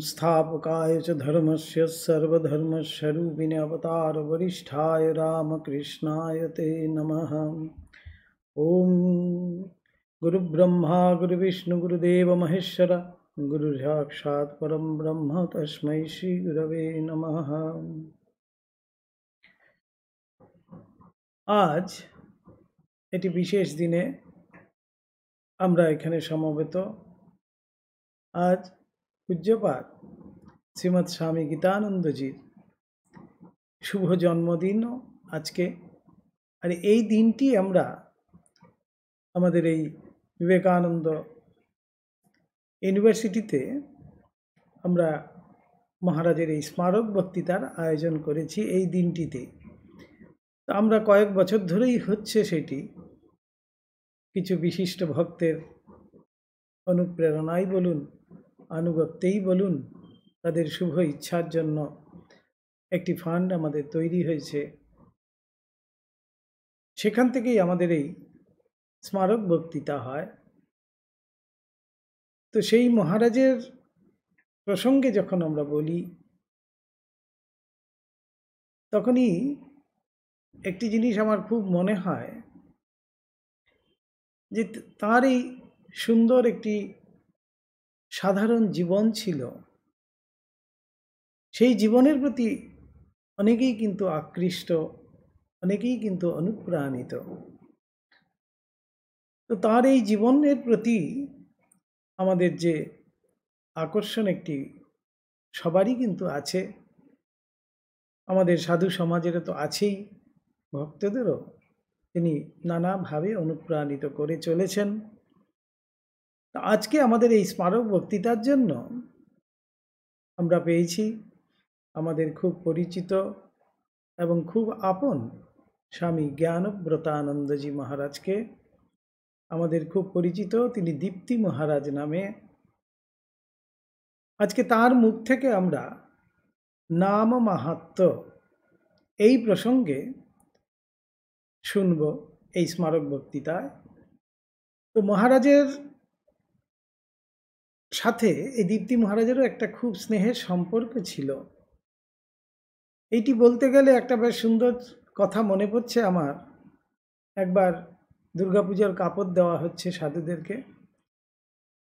संस्थापकाय च धर्मस्य सर्वधर्मस्वरूपिणे वरिष्ठाय रामकृष्णाय ते नमः ॐ गुरुब्रह्मा गुरुविष्णुगुरुदेवमहेश्वर गुरुसाक्षात् परं ब्रह्म तस्मै श्रीगुरवे नमः आज এটি विशेष दिने আমরা এখানে সমবেত আজ পূজ্যপাত শ্রীমৎ স্বামী গীতানন্দজির শুভ জন্মদিনও আজকে আর এই দিনটি আমরা আমাদের এই বিবেকানন্দ ইউনিভার্সিটিতে আমরা মহারাজের এই স্মারক বক্তৃতার আয়োজন করেছি এই দিনটিতে আমরা কয়েক বছর ধরেই হচ্ছে সেটি কিছু বিশিষ্ট ভক্তের অনুপ্রেরণাই বলুন আনুগত্যেই বলুন তাদের শুভ ইচ্ছার জন্য একটি ফান্ড আমাদের তৈরি হয়েছে সেখান থেকেই আমাদের এই স্মারক বক্তৃতা হয় তো সেই মহারাজের প্রসঙ্গে যখন আমরা বলি তখনই একটি জিনিস আমার খুব মনে হয় যে তার এই সুন্দর একটি সাধারণ জীবন ছিল সেই জীবনের প্রতি অনেকেই কিন্তু আকৃষ্ট অনেকেই কিন্তু অনুপ্রাণিত তো তার এই জীবনের প্রতি আমাদের যে আকর্ষণ একটি সবারই কিন্তু আছে আমাদের সাধু সমাজেরও তো আছেই ভক্তদেরও তিনি নানাভাবে অনুপ্রাণিত করে চলেছেন তো আজকে আমাদের এই স্মারক বক্তৃতার জন্য আমরা পেয়েছি আমাদের খুব পরিচিত এবং খুব আপন স্বামী জ্ঞানব্রতানন্দজি মহারাজকে আমাদের খুব পরিচিত তিনি দীপ্তি মহারাজ নামে আজকে তার মুখ থেকে আমরা নাম মাহাত্ম এই প্রসঙ্গে শুনব এই স্মারক বক্তৃতায় তো মহারাজের সাথে এই দীপ্তি মহারাজেরও একটা খুব স্নেহের সম্পর্ক ছিল এইটি বলতে গেলে একটা বেশ সুন্দর কথা মনে পড়ছে আমার একবার দুর্গাপূজার কাপড় দেওয়া হচ্ছে সাধুদেরকে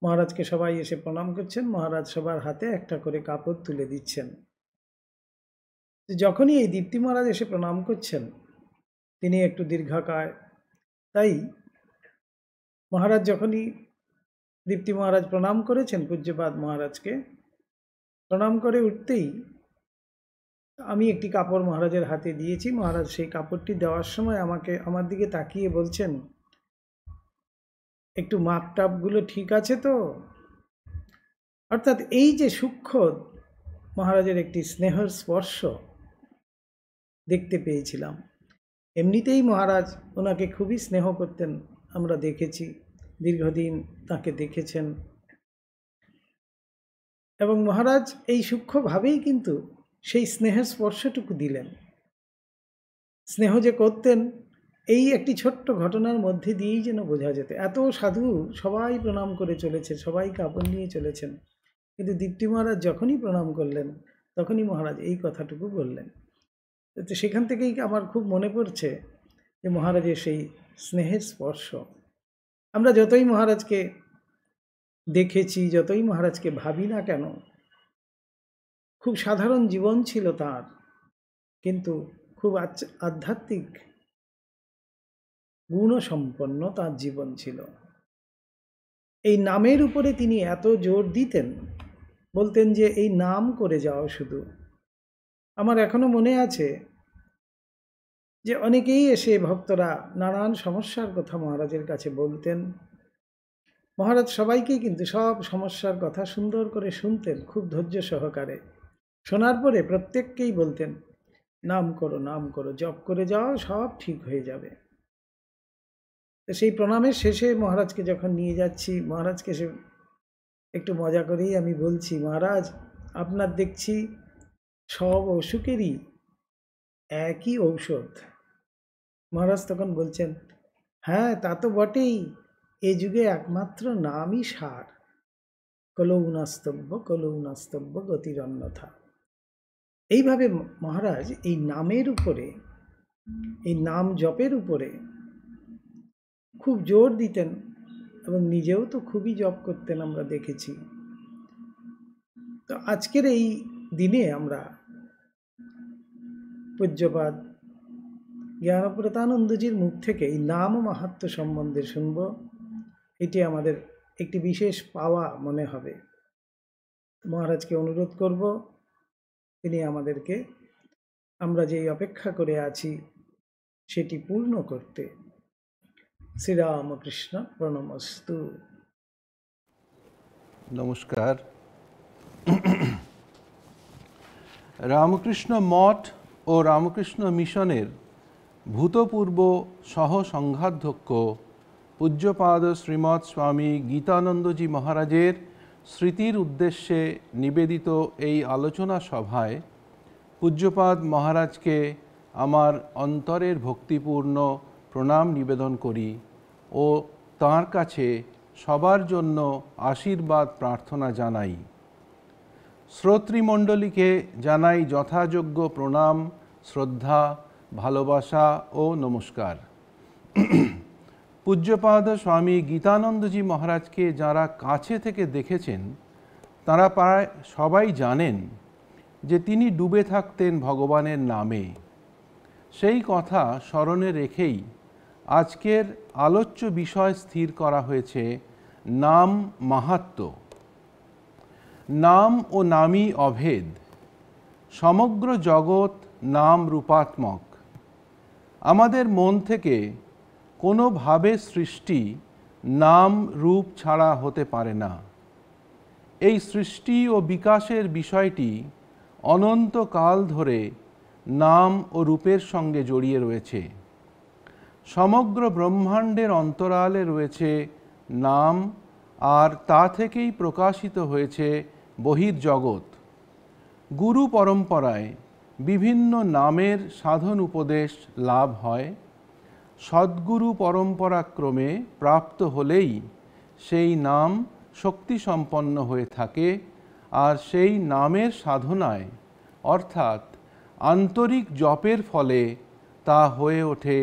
মহারাজকে সবাই এসে প্রণাম করছেন মহারাজ সবার হাতে একটা করে কাপড় তুলে দিচ্ছেন যখনই এই দীপ্তি মহারাজ এসে প্রণাম করছেন তিনি একটু দীর্ঘাকায় তাই মহারাজ যখনই দীপ্তি মহারাজ প্রণাম করেছেন পূজ্যপাদ মহারাজকে প্রণাম করে উঠতেই আমি একটি কাপড় মহারাজের হাতে দিয়েছি মহারাজ সেই কাপড়টি দেওয়ার সময় আমাকে আমার দিকে তাকিয়ে বলছেন একটু মাপটাপগুলো ঠিক আছে তো অর্থাৎ এই যে সূক্ষ্ম মহারাজের একটি স্নেহর স্পর্শ দেখতে পেয়েছিলাম এমনিতেই মহারাজ ওনাকে খুবই স্নেহ করতেন আমরা দেখেছি দীর্ঘদিন তাকে দেখেছেন এবং মহারাজ এই সূক্ষ্মভাবেই কিন্তু সেই স্নেহের স্পর্শটুকু দিলেন স্নেহ যে করতেন এই একটি ছোট্ট ঘটনার মধ্যে দিয়েই যেন বোঝা যেত এত সাধু সবাই প্রণাম করে চলেছে সবাই কাপড় নিয়ে চলেছেন কিন্তু দীপ্তি মহারাজ যখনই প্রণাম করলেন তখনই মহারাজ এই কথাটুকু বললেন তো সেখান থেকেই আমার খুব মনে পড়ছে যে মহারাজের সেই স্নেহের স্পর্শ আমরা যতই মহারাজকে দেখেছি যতই মহারাজকে ভাবি না কেন খুব সাধারণ জীবন ছিল তার কিন্তু খুব আধ্যাত্মিক গুণসম্পন্ন তার জীবন ছিল এই নামের উপরে তিনি এত জোর দিতেন বলতেন যে এই নাম করে যাও শুধু আমার এখনও মনে আছে যে অনেকেই এসে ভক্তরা নানান সমস্যার কথা মহারাজের কাছে বলতেন মহারাজ সবাইকে কিন্তু সব সমস্যার কথা সুন্দর করে শুনতেন খুব ধৈর্য সহকারে শোনার পরে প্রত্যেককেই বলতেন নাম করো নাম করো জপ করে যাও সব ঠিক হয়ে যাবে তো সেই প্রণামের শেষে মহারাজকে যখন নিয়ে যাচ্ছি মহারাজকে সে একটু মজা করেই আমি বলছি মহারাজ আপনার দেখছি সব অসুখেরই একই ঔষধ মহারাজ তখন বলছেন হ্যাঁ তা তো বটেই এ যুগে একমাত্র নামই সার কলৌনাস্তব্য কলৌনাস্তব্য গতির অন্যথা এইভাবে মহারাজ এই নামের উপরে এই নাম জপের উপরে খুব জোর দিতেন এবং নিজেও তো খুবই জপ করতেন আমরা দেখেছি তো আজকের এই দিনে আমরা পূজ্যপাত জ্ঞানপ্রতানন্দজির মুখ থেকে এই নাম মাহাত্ম সম্বন্ধে শুনব এটি আমাদের একটি বিশেষ পাওয়া মনে হবে মহারাজকে অনুরোধ করব তিনি আমাদেরকে আমরা যেই অপেক্ষা করে আছি সেটি পূর্ণ করতে শ্রীরামকৃষ্ণ প্রণমস্তু নমস্কার রামকৃষ্ণ মঠ ও রামকৃষ্ণ মিশনের ভূতপূর্ব সহ সংঘাধ্যক্ষ পূজ্যপাদ শ্রীমৎ স্বামী গীতানন্দজি মহারাজের স্মৃতির উদ্দেশ্যে নিবেদিত এই আলোচনা সভায় পূজ্যপাদ মহারাজকে আমার অন্তরের ভক্তিপূর্ণ প্রণাম নিবেদন করি ও তার কাছে সবার জন্য আশীর্বাদ প্রার্থনা জানাই শ্রোতৃমণ্ডলীকে জানাই যথাযোগ্য প্রণাম শ্রদ্ধা ভালোবাসা ও নমস্কার পূজ্যপাদ স্বামী গীতানন্দজি মহারাজকে যারা কাছে থেকে দেখেছেন তারা প্রায় সবাই জানেন যে তিনি ডুবে থাকতেন ভগবানের নামে সেই কথা স্মরণে রেখেই আজকের আলোচ্য বিষয় স্থির করা হয়েছে নাম মাহাত্ম নাম ও নামই অভেদ সমগ্র জগৎ নাম রূপাত্মক আমাদের মন থেকে কোনোভাবে সৃষ্টি নাম রূপ ছাড়া হতে পারে না এই সৃষ্টি ও বিকাশের বিষয়টি অনন্তকাল ধরে নাম ও রূপের সঙ্গে জড়িয়ে রয়েছে সমগ্র ব্রহ্মাণ্ডের অন্তরালে রয়েছে নাম আর তা থেকেই প্রকাশিত হয়েছে বহির্জগৎ গুরু পরম্পরায় বিভিন্ন নামের সাধন উপদেশ লাভ হয় সদ্গুরু পরম্পরাক্রমে প্রাপ্ত হলেই সেই নাম শক্তি সম্পন্ন হয়ে থাকে আর সেই নামের সাধনায় অর্থাৎ আন্তরিক জপের ফলে তা হয়ে ওঠে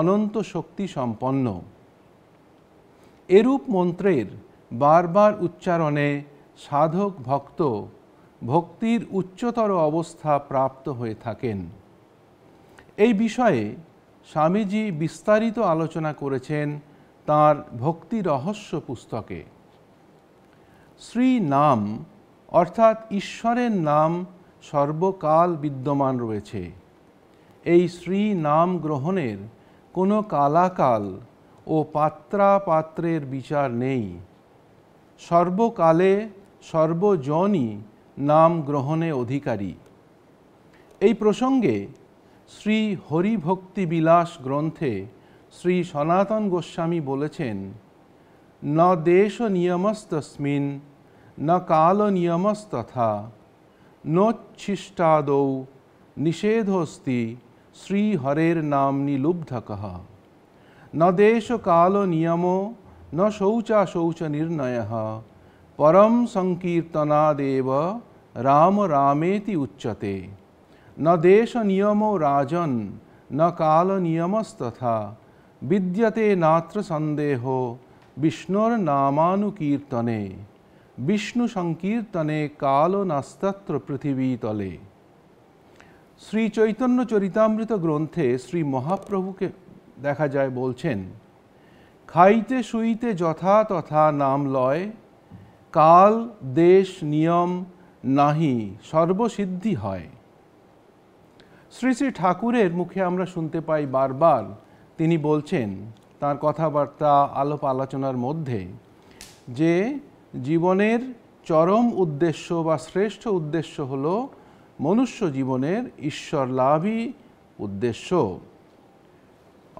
অনন্ত শক্তি সম্পন্ন এরূপ মন্ত্রের বারবার উচ্চারণে সাধক ভক্ত ভক্তির উচ্চতর অবস্থা প্রাপ্ত হয়ে থাকেন এই বিষয়ে স্বামীজি বিস্তারিত আলোচনা করেছেন তার ভক্তি রহস্য পুস্তকে শ্রী নাম অর্থাৎ ঈশ্বরের নাম সর্বকাল বিদ্যমান রয়েছে এই শ্রী নাম গ্রহণের কোনো কালাকাল ও পাত্রা পাত্রের বিচার নেই সর্বকালে সর্বজনই নাম গ্রহণে অধিকারী এই প্রসঙ্গে শ্রী হরিভক্তি বিলাস গ্রন্থে শ্রী সনাতন গোস্বামী বলেছেন ন দেশ নিয়মস্তস্মিন ন কাল নিয়মস্তথা নোচ্ছিষ্টাদৌ নিষেধস্তি শ্রীহরের নাম লুব্ধক ন দেশ কাল নিয়ম ন শৌচা শৌচ নির্ণয় পরম সংকীর্তনাদেব রাম রামেতি উচ্যতে ন দেশ নিয়মো রাজন ন কাল নিয়মস্তথা বিদ্যতে নাত্র সন্দেহ বিষ্ণুর নামানুকীর্তনে বিষ্ণু সংকীর্তনে কাল নাস্তত্র পৃথিবীতলে শ্রী চৈতন্য চরিতামৃত গ্রন্থে শ্রী মহাপ্রভুকে দেখা যায় বলছেন খাইতে শুইতে যথা তথা নাম লয় কাল দেশ নিয়ম নাহি সর্বসিদ্ধি হয় শ্রী শ্রী ঠাকুরের মুখে আমরা শুনতে পাই বারবার তিনি বলছেন তার কথাবার্তা আলোপ আলোচনার মধ্যে যে জীবনের চরম উদ্দেশ্য বা শ্রেষ্ঠ উদ্দেশ্য হল মনুষ্য জীবনের ঈশ্বর লাভই উদ্দেশ্য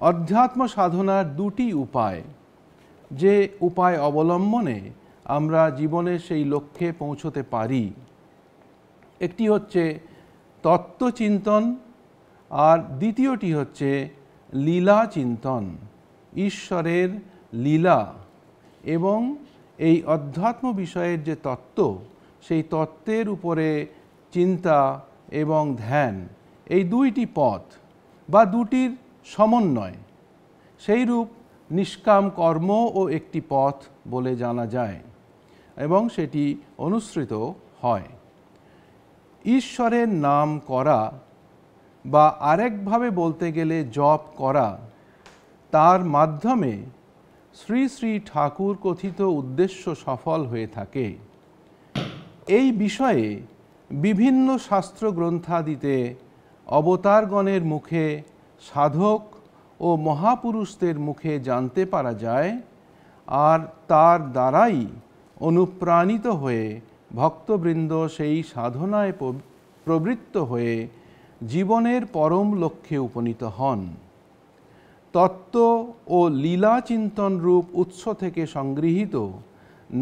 অধ্যাত্ম সাধনার দুটি উপায় যে উপায় অবলম্বনে আমরা জীবনে সেই লক্ষ্যে পৌঁছতে পারি একটি হচ্ছে তত্ত্বচিন্তন আর দ্বিতীয়টি হচ্ছে লীলা চিন্তন ঈশ্বরের লীলা এবং এই অধ্যাত্ম বিষয়ের যে তত্ত্ব সেই তত্ত্বের উপরে চিন্তা এবং ধ্যান এই দুইটি পথ বা দুটির সমন্বয় সেইরূপ নিষ্কাম কর্ম ও একটি পথ বলে জানা যায় এবং সেটি অনুসৃত হয় ঈশ্বরের নাম করা বা আরেকভাবে বলতে গেলে জপ করা তার মাধ্যমে শ্রী শ্রী ঠাকুর কথিত উদ্দেশ্য সফল হয়ে থাকে এই বিষয়ে বিভিন্ন শাস্ত্র গ্রন্থাদিতে অবতারগণের মুখে সাধক ও মহাপুরুষদের মুখে জানতে পারা যায় আর তার দ্বারাই অনুপ্রাণিত হয়ে ভক্তবৃন্দ সেই সাধনায় প্রবৃত্ত হয়ে জীবনের পরম লক্ষ্যে উপনীত হন তত্ত্ব ও লীলা চিন্তন রূপ উৎস থেকে সংগৃহীত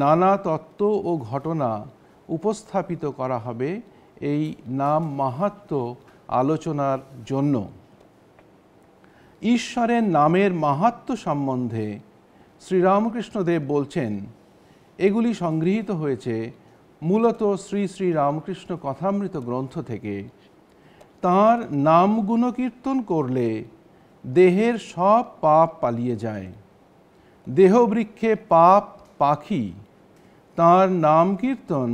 নানা তত্ত্ব ও ঘটনা উপস্থাপিত করা হবে এই নাম মাহাত্ম আলোচনার জন্য ঈশ্বরের নামের মাহাত্ম সম্বন্ধে শ্রীরামকৃষ্ণদেব বলছেন এগুলি সংগৃহীত হয়েছে মূলত শ্রী শ্রী রামকৃষ্ণ কথামৃত গ্রন্থ থেকে তার নাম গুণকীর্তন করলে দেহের সব পাপ পালিয়ে যায় দেহবৃক্ষে পাপ পাখি তার নাম কীর্তন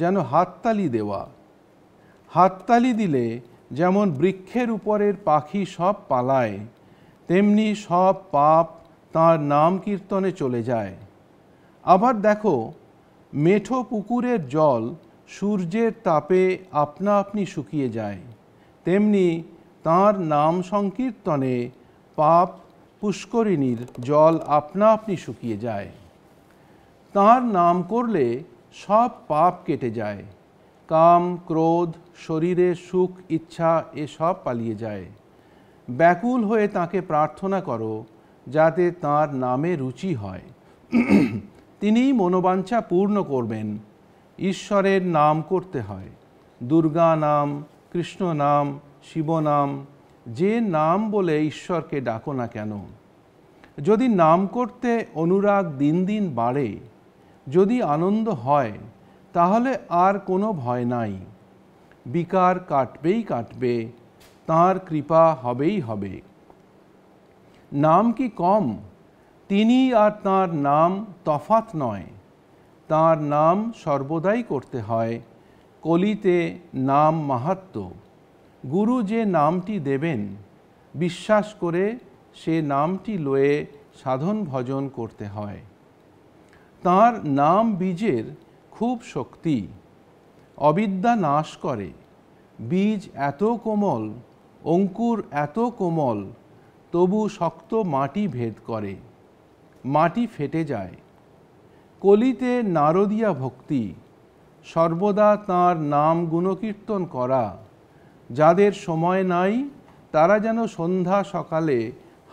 যেন হাততালি দেওয়া হাততালি দিলে যেমন বৃক্ষের উপরের পাখি সব পালায় তেমনি সব পাপ তার নাম কীর্তনে চলে যায় আবার দেখো মেঠো পুকুরের জল সূর্যের তাপে আপনা আপনি শুকিয়ে যায় তেমনি তার নাম সংকীর্তনে পাপ পুষ্করিণীর জল আপনা আপনি শুকিয়ে যায় তার নাম করলে সব পাপ কেটে যায় কাম ক্রোধ শরীরে সুখ ইচ্ছা এসব পালিয়ে যায় ব্যাকুল হয়ে তাকে প্রার্থনা করো যাতে তার নামে রুচি হয় তিনিই মনোবাঞ্ছা পূর্ণ করবেন ঈশ্বরের নাম করতে হয় দুর্গা নাম কৃষ্ণ নাম শিব নাম যে নাম বলে ঈশ্বরকে ডাকো না কেন যদি নাম করতে অনুরাগ দিন দিন বাড়ে যদি আনন্দ হয় তাহলে আর কোনো ভয় নাই বিকার কাটবেই কাটবে তার কৃপা হবেই হবে নাম কি কম তিনি আর তার নাম তফাত নয় তার নাম সর্বদাই করতে হয় কলিতে নাম মাহাত্ম গুরু যে নামটি দেবেন বিশ্বাস করে সে নামটি লয়ে সাধন ভজন করতে হয় তার নাম বীজের খুব শক্তি অবিদ্যা নাশ করে বীজ এত কোমল অঙ্কুর এত কোমল তবু শক্ত মাটি ভেদ করে মাটি ফেটে যায় কলিতে নারদিয়া ভক্তি সর্বদা তাঁর নাম গুণকীর্তন করা যাদের সময় নাই তারা যেন সন্ধ্যা সকালে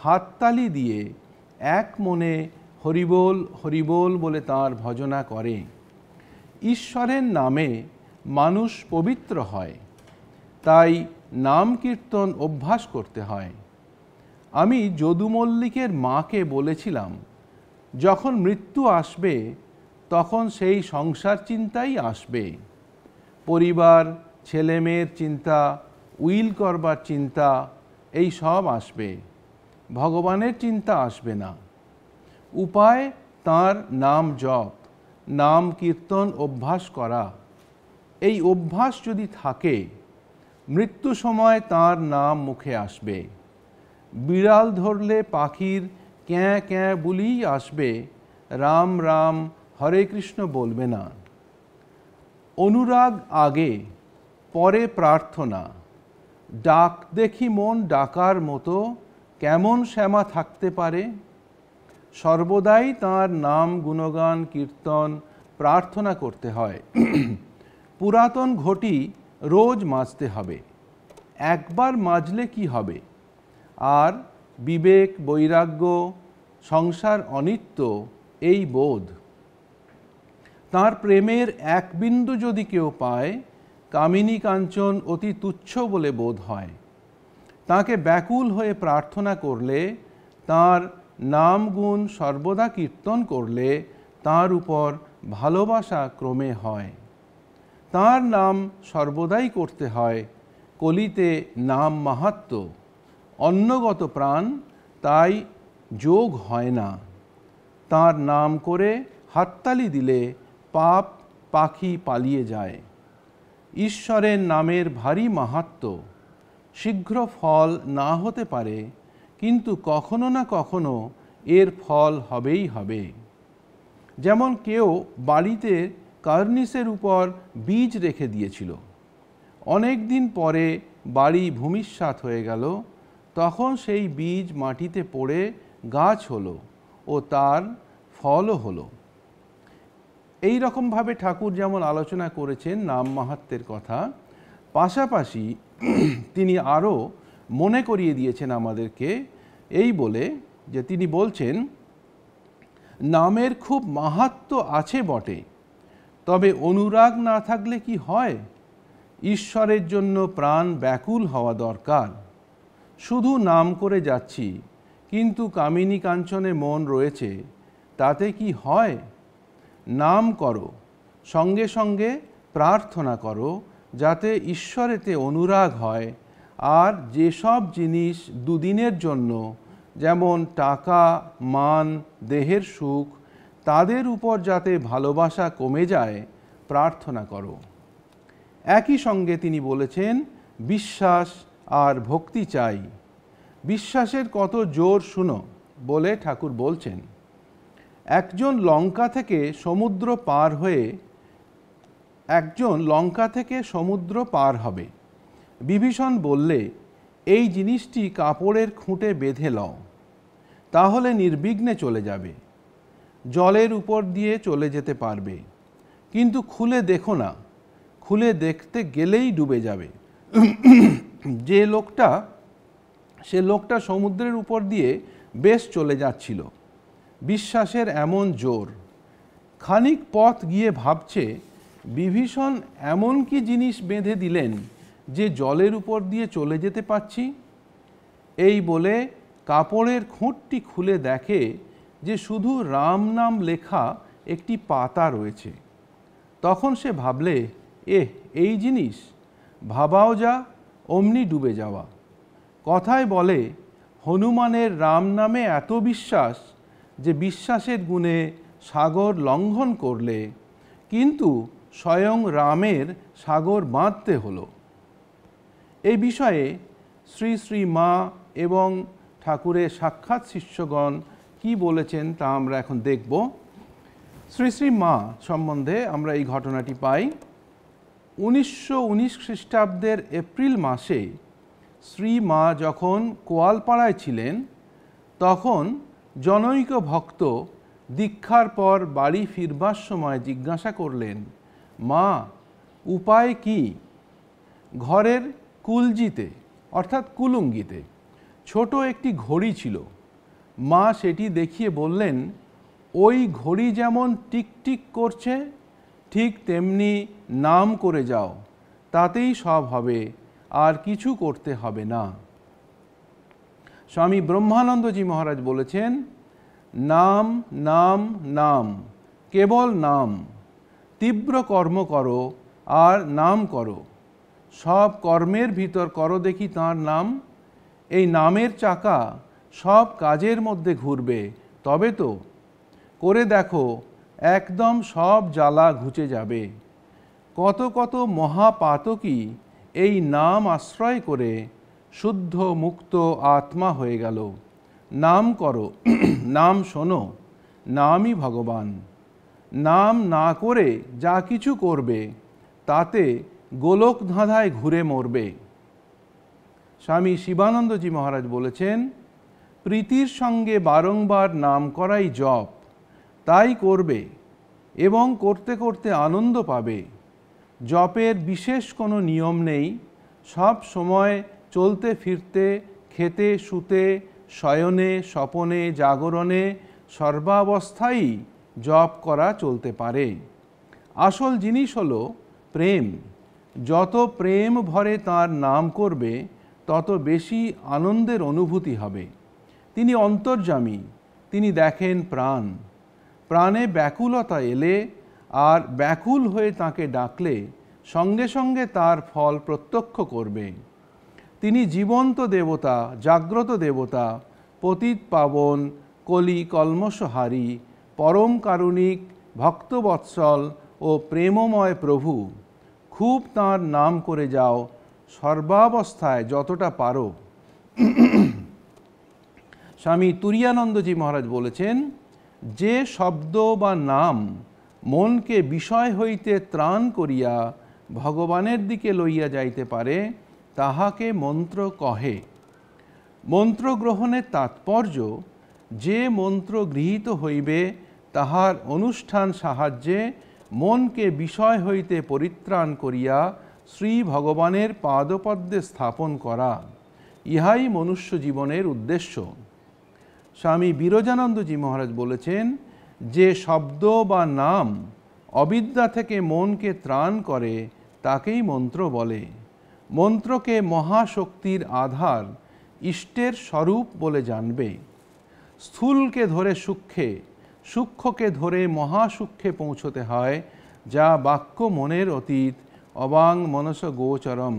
হাততালি দিয়ে এক মনে হরিবোল হরিবোল বলে তার ভজনা করে ঈশ্বরের নামে মানুষ পবিত্র হয় তাই নাম কীর্তন অভ্যাস করতে হয় আমি যদুমল্লিকের মাকে বলেছিলাম যখন মৃত্যু আসবে তখন সেই সংসার চিন্তাই আসবে পরিবার ছেলেমেয়ের চিন্তা উইল করবার চিন্তা এই সব আসবে ভগবানের চিন্তা আসবে না উপায় তার নাম জপ নাম কীর্তন অভ্যাস করা এই অভ্যাস যদি থাকে মৃত্যু সময় তার নাম মুখে আসবে বিড়াল ধরলে পাখির ক্যাঁ ক্যাঁ বলেই আসবে রাম রাম হরে কৃষ্ণ বলবে না অনুরাগ আগে পরে প্রার্থনা ডাক দেখি মন ডাকার মতো কেমন শ্যামা থাকতে পারে সর্বদাই তার নাম গুণগান কীর্তন প্রার্থনা করতে হয় পুরাতন ঘটি রোজ মাজতে হবে একবার মাজলে কি হবে আর বিবেক বৈরাগ্য সংসার অনিত্য এই বোধ তার প্রেমের এক বিন্দু যদি কেউ পায় কামিনী কাঞ্চন অতি তুচ্ছ বলে বোধ হয় তাকে ব্যাকুল হয়ে প্রার্থনা করলে তার নাম গুণ সর্বদা কীর্তন করলে তার উপর ভালোবাসা ক্রমে হয় তার নাম সর্বদাই করতে হয় কলিতে নাম মাহাত্ম্য অন্নগত প্রাণ তাই যোগ হয় না তার নাম করে হাততালি দিলে পাপ পাখি পালিয়ে যায় ঈশ্বরের নামের ভারী মাহাত্ম শীঘ্র ফল না হতে পারে কিন্তু কখনো না কখনো এর ফল হবেই হবে যেমন কেউ বাড়িতে কার্নিসের উপর বীজ রেখে দিয়েছিল অনেক দিন পরে বাড়ি ভূমিষ্যাত হয়ে গেল তখন সেই বীজ মাটিতে পড়ে গাছ হলো ও তার ফলও হলো এই রকমভাবে ঠাকুর যেমন আলোচনা করেছেন নাম মাহাত্মের কথা পাশাপাশি তিনি আরও মনে করিয়ে দিয়েছেন আমাদেরকে এই বলে যে তিনি বলছেন নামের খুব মাহাত্ম আছে বটে তবে অনুরাগ না থাকলে কি হয় ঈশ্বরের জন্য প্রাণ ব্যাকুল হওয়া দরকার শুধু নাম করে যাচ্ছি কিন্তু কামিনী কাঞ্চনে মন রয়েছে তাতে কি হয় নাম করো সঙ্গে সঙ্গে প্রার্থনা করো যাতে ঈশ্বরেতে অনুরাগ হয় আর যেসব জিনিস দুদিনের জন্য যেমন টাকা মান দেহের সুখ তাদের উপর যাতে ভালোবাসা কমে যায় প্রার্থনা করো একই সঙ্গে তিনি বলেছেন বিশ্বাস আর ভক্তি চাই বিশ্বাসের কত জোর শুনো বলে ঠাকুর বলছেন একজন লঙ্কা থেকে সমুদ্র পার হয়ে একজন লঙ্কা থেকে সমুদ্র পার হবে বিভীষণ বললে এই জিনিসটি কাপড়ের খুঁটে বেঁধে লও তাহলে নির্বিঘ্নে চলে যাবে জলের উপর দিয়ে চলে যেতে পারবে কিন্তু খুলে দেখো না খুলে দেখতে গেলেই ডুবে যাবে যে লোকটা সে লোকটা সমুদ্রের উপর দিয়ে বেশ চলে যাচ্ছিল বিশ্বাসের এমন জোর খানিক পথ গিয়ে ভাবছে বিভীষণ এমন কি জিনিস বেঁধে দিলেন যে জলের উপর দিয়ে চলে যেতে পারছি এই বলে কাপড়ের খুঁটটি খুলে দেখে যে শুধু রাম নাম লেখা একটি পাতা রয়েছে তখন সে ভাবলে এ এই জিনিস ভাবাও যা অমনি ডুবে যাওয়া কথায় বলে হনুমানের রাম নামে এত বিশ্বাস যে বিশ্বাসের গুণে সাগর লঙ্ঘন করলে কিন্তু স্বয়ং রামের সাগর বাঁধতে হলো এই বিষয়ে শ্রী শ্রী মা এবং ঠাকুরের সাক্ষাৎ শিষ্যগণ কি বলেছেন তা আমরা এখন দেখব শ্রী শ্রী মা সম্বন্ধে আমরা এই ঘটনাটি পাই উনিশশো খ্রিস্টাব্দের এপ্রিল মাসে শ্রী মা যখন কোয়ালপাড়ায় ছিলেন তখন জনৈক ভক্ত দীক্ষার পর বাড়ি ফিরবার সময় জিজ্ঞাসা করলেন মা উপায় কি ঘরের কুলজিতে অর্থাৎ কুলুঙ্গিতে ছোট একটি ঘড়ি ছিল মা সেটি দেখিয়ে বললেন ওই ঘড়ি যেমন টিকটিক করছে ঠিক তেমনি নাম করে যাও তাতেই সব হবে আর কিছু করতে হবে না স্বামী ব্রহ্মানন্দজি মহারাজ বলেছেন নাম নাম নাম কেবল নাম তীব্র কর্ম করো আর নাম করো সব কর্মের ভিতর করো দেখি তার নাম এই নামের চাকা সব কাজের মধ্যে ঘুরবে তবে তো করে দেখো একদম সব জ্বালা ঘুচে যাবে কত কত মহাপাতকই এই নাম আশ্রয় করে শুদ্ধ মুক্ত আত্মা হয়ে গেল নাম করো নাম শোনো নামই ভগবান নাম না করে যা কিছু করবে তাতে গোলক ধাঁধায় ঘুরে মরবে স্বামী শিবানন্দজি মহারাজ বলেছেন প্রীতির সঙ্গে বারংবার নাম করাই জপ তাই করবে এবং করতে করতে আনন্দ পাবে জপের বিশেষ কোনো নিয়ম নেই সব সময় চলতে ফিরতে খেতে শুতে শয়নে স্বপনে জাগরণে সর্বাবস্থায় জপ করা চলতে পারে আসল জিনিস হল প্রেম যত প্রেম ভরে তার নাম করবে তত বেশি আনন্দের অনুভূতি হবে তিনি অন্তর্জামী তিনি দেখেন প্রাণ প্রাণে ব্যাকুলতা এলে আর ব্যাকুল হয়ে তাকে ডাকলে সঙ্গে সঙ্গে তার ফল প্রত্যক্ষ করবে তিনি জীবন্ত দেবতা জাগ্রত দেবতা পতিত পাবন কলি কলমসহারি পরম কারুণিক ভক্তবৎসল ও প্রেমময় প্রভু খুব তাঁর নাম করে যাও সর্বাবস্থায় যতটা পারো স্বামী তুরিয়ানন্দজি মহারাজ বলেছেন যে শব্দ বা নাম মনকে বিষয় হইতে ত্রাণ করিয়া ভগবানের দিকে লইয়া যাইতে পারে তাহাকে মন্ত্র কহে মন্ত্র গ্রহণের তাৎপর্য যে মন্ত্র গৃহীত হইবে তাহার অনুষ্ঠান সাহায্যে মনকে বিষয় হইতে পরিত্রাণ করিয়া শ্রী ভগবানের পাদপদ্মে স্থাপন করা ইহাই মনুষ্য জীবনের উদ্দেশ্য স্বামী বিরজানন্দজি মহারাজ বলেছেন যে শব্দ বা নাম অবিদ্যা থেকে মনকে ত্রাণ করে তাকেই মন্ত্র বলে মন্ত্রকে মহাশক্তির আধার ইষ্টের স্বরূপ বলে জানবে স্থূলকে ধরে সূক্ষ্মে সূক্ষ্মকে ধরে মহাসূক্ষ্মে পৌঁছতে হয় যা বাক্য মনের অতীত অবাং মনস গোচরম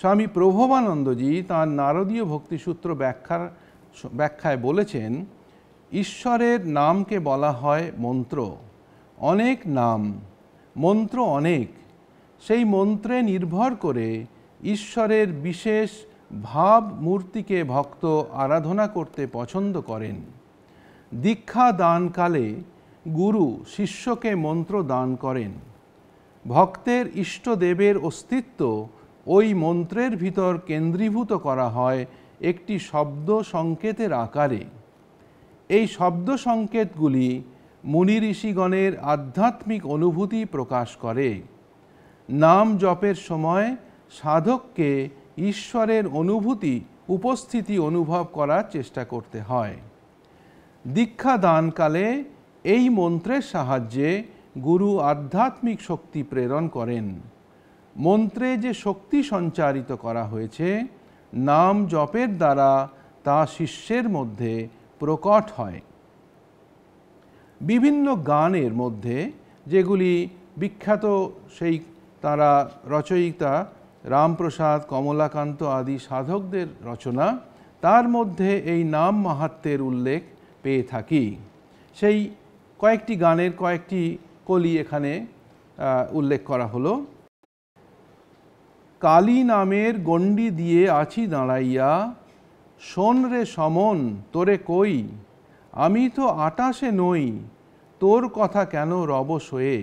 স্বামী প্রভবানন্দজি তাঁর নারদীয় ভক্তিসূত্র ব্যাখ্যার ব্যাখ্যায় বলেছেন ঈশ্বরের নামকে বলা হয় মন্ত্র অনেক নাম মন্ত্র অনেক সেই মন্ত্রে নির্ভর করে ঈশ্বরের বিশেষ ভাব মূর্তিকে ভক্ত আরাধনা করতে পছন্দ করেন দীক্ষা দানকালে গুরু শিষ্যকে মন্ত্র দান করেন ভক্তের ইষ্টদেবের অস্তিত্ব ওই মন্ত্রের ভিতর কেন্দ্রীভূত করা হয় একটি শব্দ সংকেতের আকারে এই শব্দ সংকেতগুলি মুনি ঋষিগণের আধ্যাত্মিক অনুভূতি প্রকাশ করে নাম জপের সময় সাধককে ঈশ্বরের অনুভূতি উপস্থিতি অনুভব করার চেষ্টা করতে হয় দীক্ষা দানকালে এই মন্ত্রের সাহায্যে গুরু আধ্যাত্মিক শক্তি প্রেরণ করেন মন্ত্রে যে শক্তি সঞ্চারিত করা হয়েছে নাম জপের দ্বারা তা শিষ্যের মধ্যে প্রকট হয় বিভিন্ন গানের মধ্যে যেগুলি বিখ্যাত সেই তারা রচয়িতা রামপ্রসাদ কমলাকান্ত আদি সাধকদের রচনা তার মধ্যে এই নাম মাহাত্মের উল্লেখ পেয়ে থাকি সেই কয়েকটি গানের কয়েকটি কলি এখানে উল্লেখ করা হলো কালী নামের গণ্ডি দিয়ে আছি দাঁড়াইয়া শোন রে সমন তোরে কই আমি তো আটাশে নই তোর কথা কেন রব শোয়ে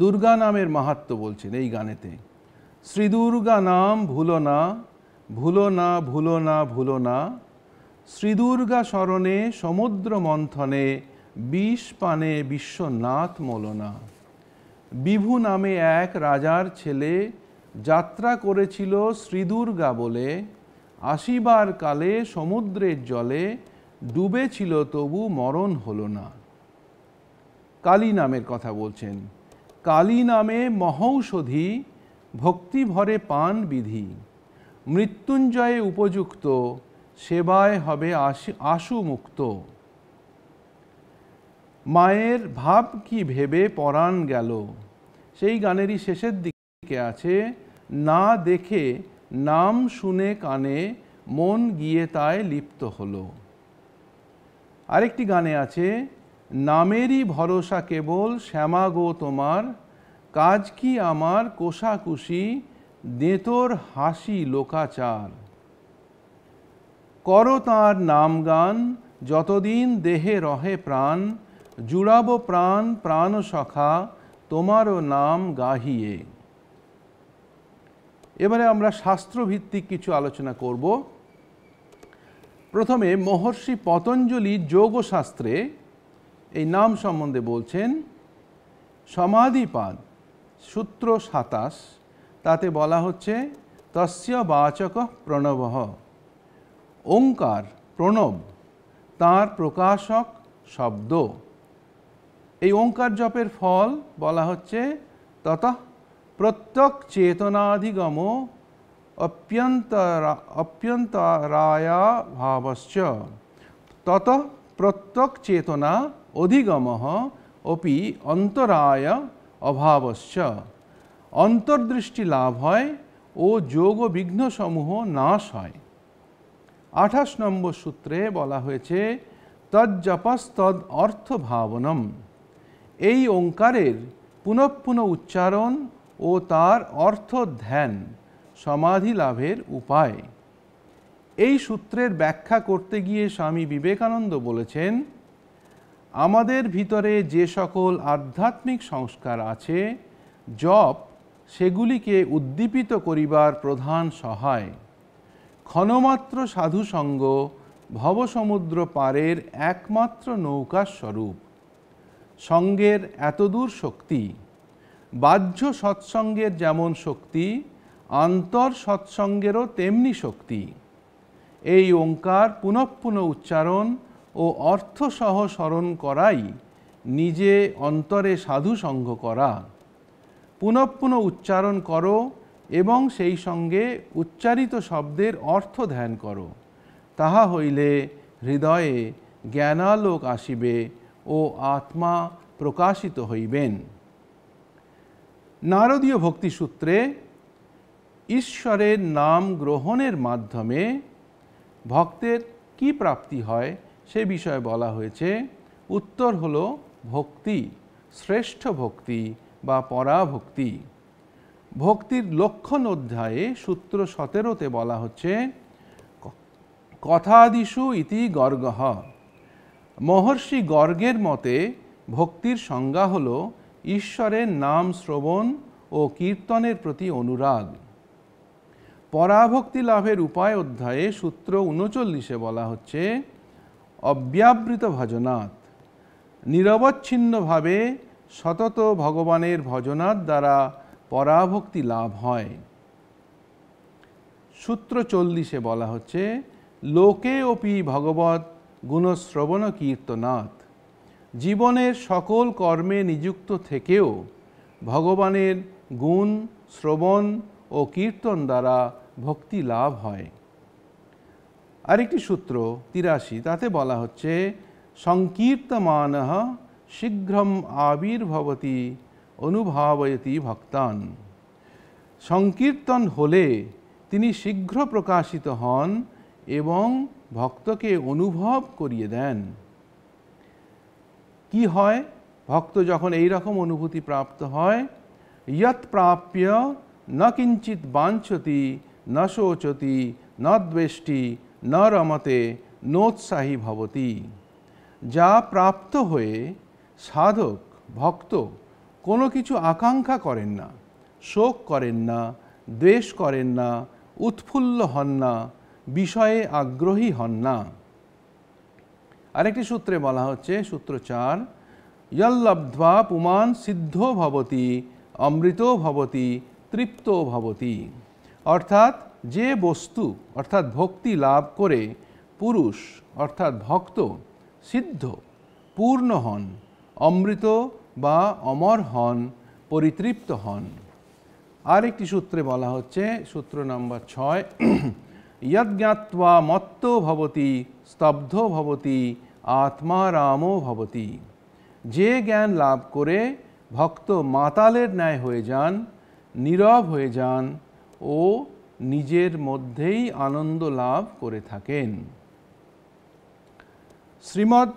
দুর্গা নামের মাহাত্ম বলছেন এই গানেতে শ্রীদুর্গা নাম ভুলো না ভুলো না ভুলো না ভুলো না শ্রীদুর্গা স্মরণে সমুদ্র মন্থনে বিষ পানে বিশ্বনাথ মোলনা বিভু নামে এক রাজার ছেলে যাত্রা করেছিল শ্রীদুর্গা বলে আসিবার কালে সমুদ্রের জলে ডুবেছিল তবু মরণ হলো না কালী নামের কথা বলছেন কালী নামে মহৌষধি ভক্তিভরে পান বিধি মৃত্যুঞ্জয়ে উপযুক্ত সেবায় হবে আশু মুক্ত মায়ের ভাব কি ভেবে পরাণ গেল সেই গানেরই শেষের দিকে আছে না দেখে নাম শুনে কানে মন গিয়ে তায় লিপ্ত হল আরেকটি গানে আছে নামেরই ভরসা কেবল শ্যামা গো তোমার কাজ কি আমার কোষাকুষি দেতর হাসি লোকাচার কর তাঁর নাম গান যতদিন দেহে রহে প্রাণ জুড়াবো প্রাণ প্রাণ সখা তোমারও নাম গাহিয়ে এবারে আমরা শাস্ত্রভিত্তিক কিছু আলোচনা করব প্রথমে মহর্ষি পতঞ্জলি যোগশাস্ত্রে এই নাম সম্বন্ধে বলছেন সমাধিপাদ সূত্র সাতাশ তাতে বলা হচ্ছে তস্য বাচক প্রণব ওঙ্কার প্রণব তার প্রকাশক শব্দ এই ওঙ্কার জপের ফল বলা হচ্ছে তত প্রত্যক চেতনাধিগম অপ্যন্তরা অপ্যন্তরায়া ভাবশ্চ তত প্রত্যক চেতনা অধিগম অপি অন্তরায় অভাবশ্চ অন্তর্দৃষ্টি লাভ হয় ও যোগ বিঘ্নসমূহ নাশ হয় আঠাশ নম্বর সূত্রে বলা হয়েছে তজ্জপস্তদ ভাবনম এই ওঙ্কারের পুনঃপুনঃ উচ্চারণ ও তার অর্থ ধ্যান সমাধি লাভের উপায় এই সূত্রের ব্যাখ্যা করতে গিয়ে স্বামী বিবেকানন্দ বলেছেন আমাদের ভিতরে যে সকল আধ্যাত্মিক সংস্কার আছে জপ সেগুলিকে উদ্দীপিত করিবার প্রধান সহায় ক্ষণমাত্র সাধুসঙ্গ ভবসমুদ্র পারের একমাত্র নৌকার স্বরূপ সঙ্গের এতদূর শক্তি বাহ্য সৎসঙ্গের যেমন শক্তি আন্তর সৎসঙ্গেরও তেমনি শক্তি এই ওঙ্কার পুনঃপুনঃ উচ্চারণ ও অর্থসহ স্মরণ করাই নিজে অন্তরে সাধু সঙ্গ করা পুনঃপুনঃ উচ্চারণ করো এবং সেই সঙ্গে উচ্চারিত শব্দের অর্থ ধ্যান করো তাহা হইলে হৃদয়ে জ্ঞানালোক আসিবে ও আত্মা প্রকাশিত হইবেন নারদীয় ভক্তিসূত্রে ঈশ্বরের নাম গ্রহণের মাধ্যমে ভক্তের কি প্রাপ্তি হয় সে বিষয়ে বলা হয়েছে উত্তর হল ভক্তি শ্রেষ্ঠ ভক্তি বা পরাভক্তি ভক্তির লক্ষণ অধ্যায়ে সূত্র সতেরোতে বলা হচ্ছে কথাদিশু ইতি গর্গহ মহর্ষি গর্গের মতে ভক্তির সংজ্ঞা হল ঈশ্বরের নাম শ্রবণ ও কীর্তনের প্রতি অনুরাগ পরাভক্তি লাভের উপায় অধ্যায়ে সূত্র উনচল্লিশে বলা হচ্ছে অব্যাবৃত ভজনাত নিরবচ্ছিন্নভাবে সতত ভগবানের ভজনাত দ্বারা পরাভক্তি লাভ হয় সূত্র চল্লিশে বলা হচ্ছে লোকে অপি ভগবত গুণশ্রবণ কীর্তনাথ জীবনের সকল কর্মে নিযুক্ত থেকেও ভগবানের গুণ শ্রবণ ও কীর্তন দ্বারা ভক্তি লাভ হয় আরেকটি সূত্র তিরাশি তাতে বলা হচ্ছে সংকীর্তমান শীঘ্রম আবির্ভবতী অনুভাবয়তী ভক্তান সংকীর্তন হলে তিনি শীঘ্র প্রকাশিত হন এবং ভক্তকে অনুভব করিয়ে দেন কি হয় ভক্ত যখন এই রকম অনুভূতি প্রাপ্ত হয় ইয়ৎ প্রাপ্য ন কিঞ্চিত বাঞ্ছতি ন শোচতি ন দ্বেষ্টি ন রমতে নোৎসাহী ভবতি যা প্রাপ্ত হয়ে সাধক ভক্ত কোনো কিছু আকাঙ্ক্ষা করেন না শোক করেন না দ্বেষ করেন না উৎফুল্ল হন না বিষয়ে আগ্রহী হন না আরেকটি সূত্রে বলা হচ্ছে সূত্র চার ইয়াল্লব্ধ্বা পুমান সিদ্ধ ভবতি অমৃত ভবতি তৃপ্ত ভবতি অর্থাৎ যে বস্তু অর্থাৎ ভক্তি লাভ করে পুরুষ অর্থাৎ ভক্ত সিদ্ধ পূর্ণ হন অমৃত বা অমর হন পরিতৃপ্ত হন আরেকটি সূত্রে বলা হচ্ছে সূত্র নম্বর ছয় ইয়জ্ঞাত্বা মত্ত ভবতি স্তব্ধ ভবতি আত্মারামও রামও ভবতি যে জ্ঞান লাভ করে ভক্ত মাতালের ন্যায় হয়ে যান নীরব হয়ে যান ও নিজের মধ্যেই আনন্দ লাভ করে থাকেন শ্রীমৎ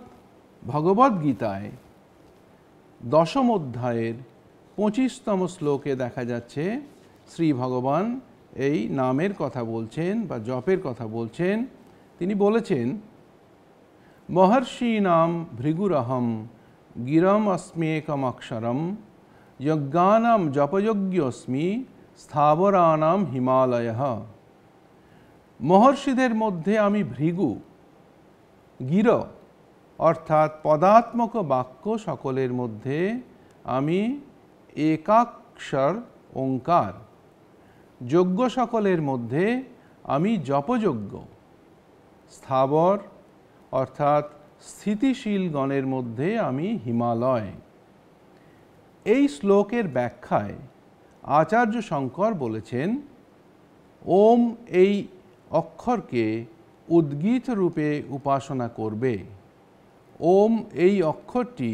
ভগবদ্গীতায় দশম অধ্যায়ের পঁচিশতম শ্লোকে দেখা যাচ্ছে শ্রী ভগবান এই নামের কথা বলছেন বা জপের কথা বলছেন তিনি বলেছেন মহর্ষি নাম ভৃগুরহম গিরম অস্মেকম অক্ষরম যজ্ঞানাম জপযোগ্যস্মি স্থাবরানাম হিমালয় মহর্ষিদের মধ্যে আমি ভৃগু গির অর্থাৎ পদাত্মক বাক্য সকলের মধ্যে আমি একাক্ষর ওঙ্কার যোগ্য সকলের মধ্যে আমি জপযোগ্য স্থাবর অর্থাৎ স্থিতিশীল গণের মধ্যে আমি হিমালয় এই শ্লোকের ব্যাখ্যায় আচার্য শঙ্কর বলেছেন ওম এই অক্ষরকে উদ্গীত রূপে উপাসনা করবে ওম এই অক্ষরটি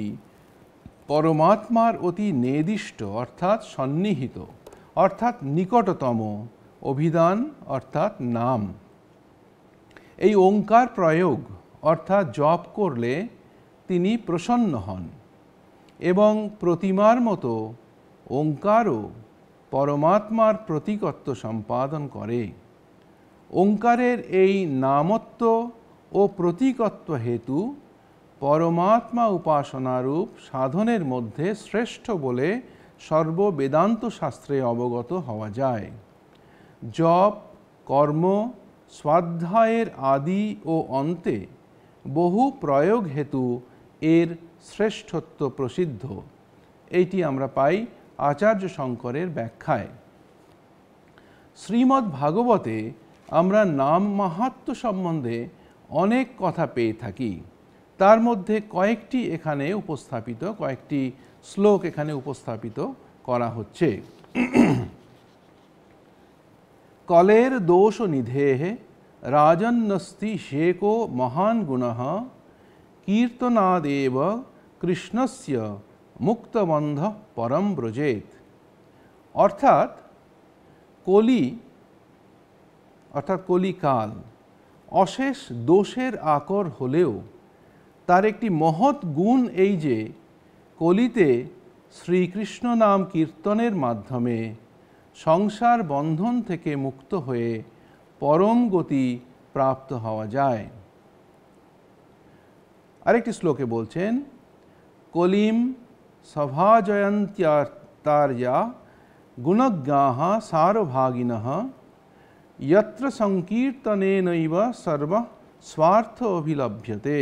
পরমাত্মার অতি নির্দিষ্ট অর্থাৎ সন্নিহিত অর্থাৎ নিকটতম অভিধান অর্থাৎ নাম এই ওঙ্কার প্রয়োগ অর্থাৎ জপ করলে তিনি প্রসন্ন হন এবং প্রতিমার মতো ওঙ্কারও পরমাত্মার প্রতীকত্ব সম্পাদন করে ওঙ্কারের এই নামত্ব ও প্রতীকত্ব হেতু পরমাত্মা উপাসনারূপ সাধনের মধ্যে শ্রেষ্ঠ বলে সর্ববেদান্ত শাস্ত্রে অবগত হওয়া যায় জপ কর্ম স্বাধ্যায়ের আদি ও অন্তে বহু প্রয়োগ হেতু এর শ্রেষ্ঠত্ব প্রসিদ্ধ এইটি আমরা পাই আচার্য শঙ্করের ব্যাখ্যায় শ্রীমদ্ ভাগবতে আমরা নাম মাহাত্ম সম্বন্ধে অনেক কথা পেয়ে থাকি তার মধ্যে কয়েকটি এখানে উপস্থাপিত কয়েকটি শ্লোক এখানে উপস্থাপিত করা হচ্ছে কলের দোষ নিধে রাজন্নস্তি শেকো মহান গুণ কীর্তনাদেব কৃষ্ণস্য মুক্তবন্ধ পরম ব্রজেত অর্থাৎ কলি অর্থাৎ কলিকাল অশেষ দোষের আকর হলেও তার একটি মহৎ গুণ এই যে কলিতে শ্রীকৃষ্ণ নাম কীর্তনের মাধ্যমে সংসার বন্ধন থেকে মুক্ত হয়ে পরম গতি প্রাপ্ত হওয়া যায় আরেকটি শ্লোকে বলছেন কলিম সভাজয়ন্ত্যার্যা গুণজ্ঞাহ সারভাগিন যত্র সংকীর্তনেনৈব সর্ব স্বার্থ অভিলভ্যতে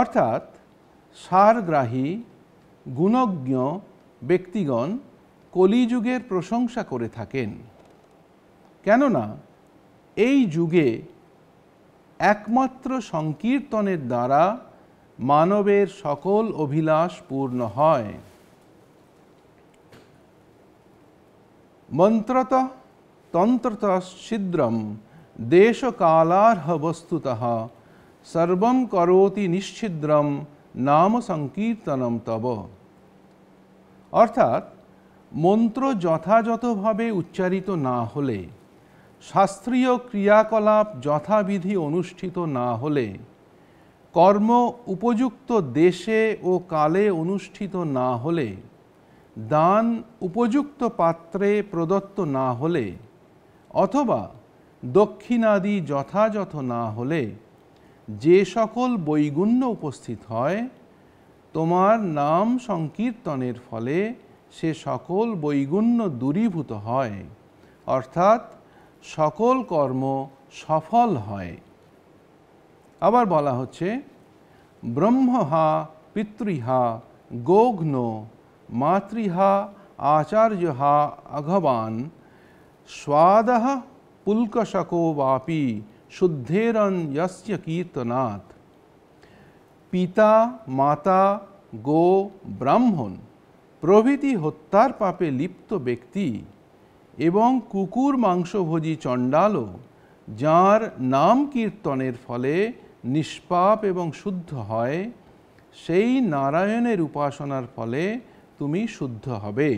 অর্থাৎ সারগ্রাহী গুণজ্ঞ ব্যক্তিগণ কলিযুগের প্রশংসা করে থাকেন কেননা এই যুগে একমাত্র সংকীর্তনের দ্বারা মানবের সকল অভিলাষ পূর্ণ হয় মন্ত্রত তন্ত্রত ছিদ্রম দেশকালার্হ বস্তুত সর্বং করোতি নিশ্ছিদ্রম নাম সংকীর্তনম তব অর্থাৎ মন্ত্র যথাযথভাবে উচ্চারিত না হলে শাস্ত্রীয় ক্রিয়াকলাপ যথাবিধি অনুষ্ঠিত না হলে কর্ম উপযুক্ত দেশে ও কালে অনুষ্ঠিত না হলে দান উপযুক্ত পাত্রে প্রদত্ত না হলে অথবা দক্ষিণাদি যথাযথ না হলে যে সকল বৈগুণ্য উপস্থিত হয় তোমার নাম সংকীর্তনের ফলে সে সকল বৈগুণ্য দূরীভূত হয় অর্থাৎ সকল কর্ম সফল হয় আবার বলা হচ্ছে ব্রহ্মহা পিতৃহা গোঘ্ন মাতৃহা আচার্যহা অঘবান স্বাদ পুলকশকো বাপি शुद्धेरन्यस्य কীর্তনাথ পিতা মাতা গো ব্রাহ্মণ প্রভৃতি হত্যার পাপে লিপ্ত ব্যক্তি এবং কুকুর মাংসভোজী চণ্ডালও যার নাম কীর্তনের ফলে নিষ্পাপ এবং শুদ্ধ হয় সেই নারায়ণের উপাসনার ফলে তুমি শুদ্ধ হবে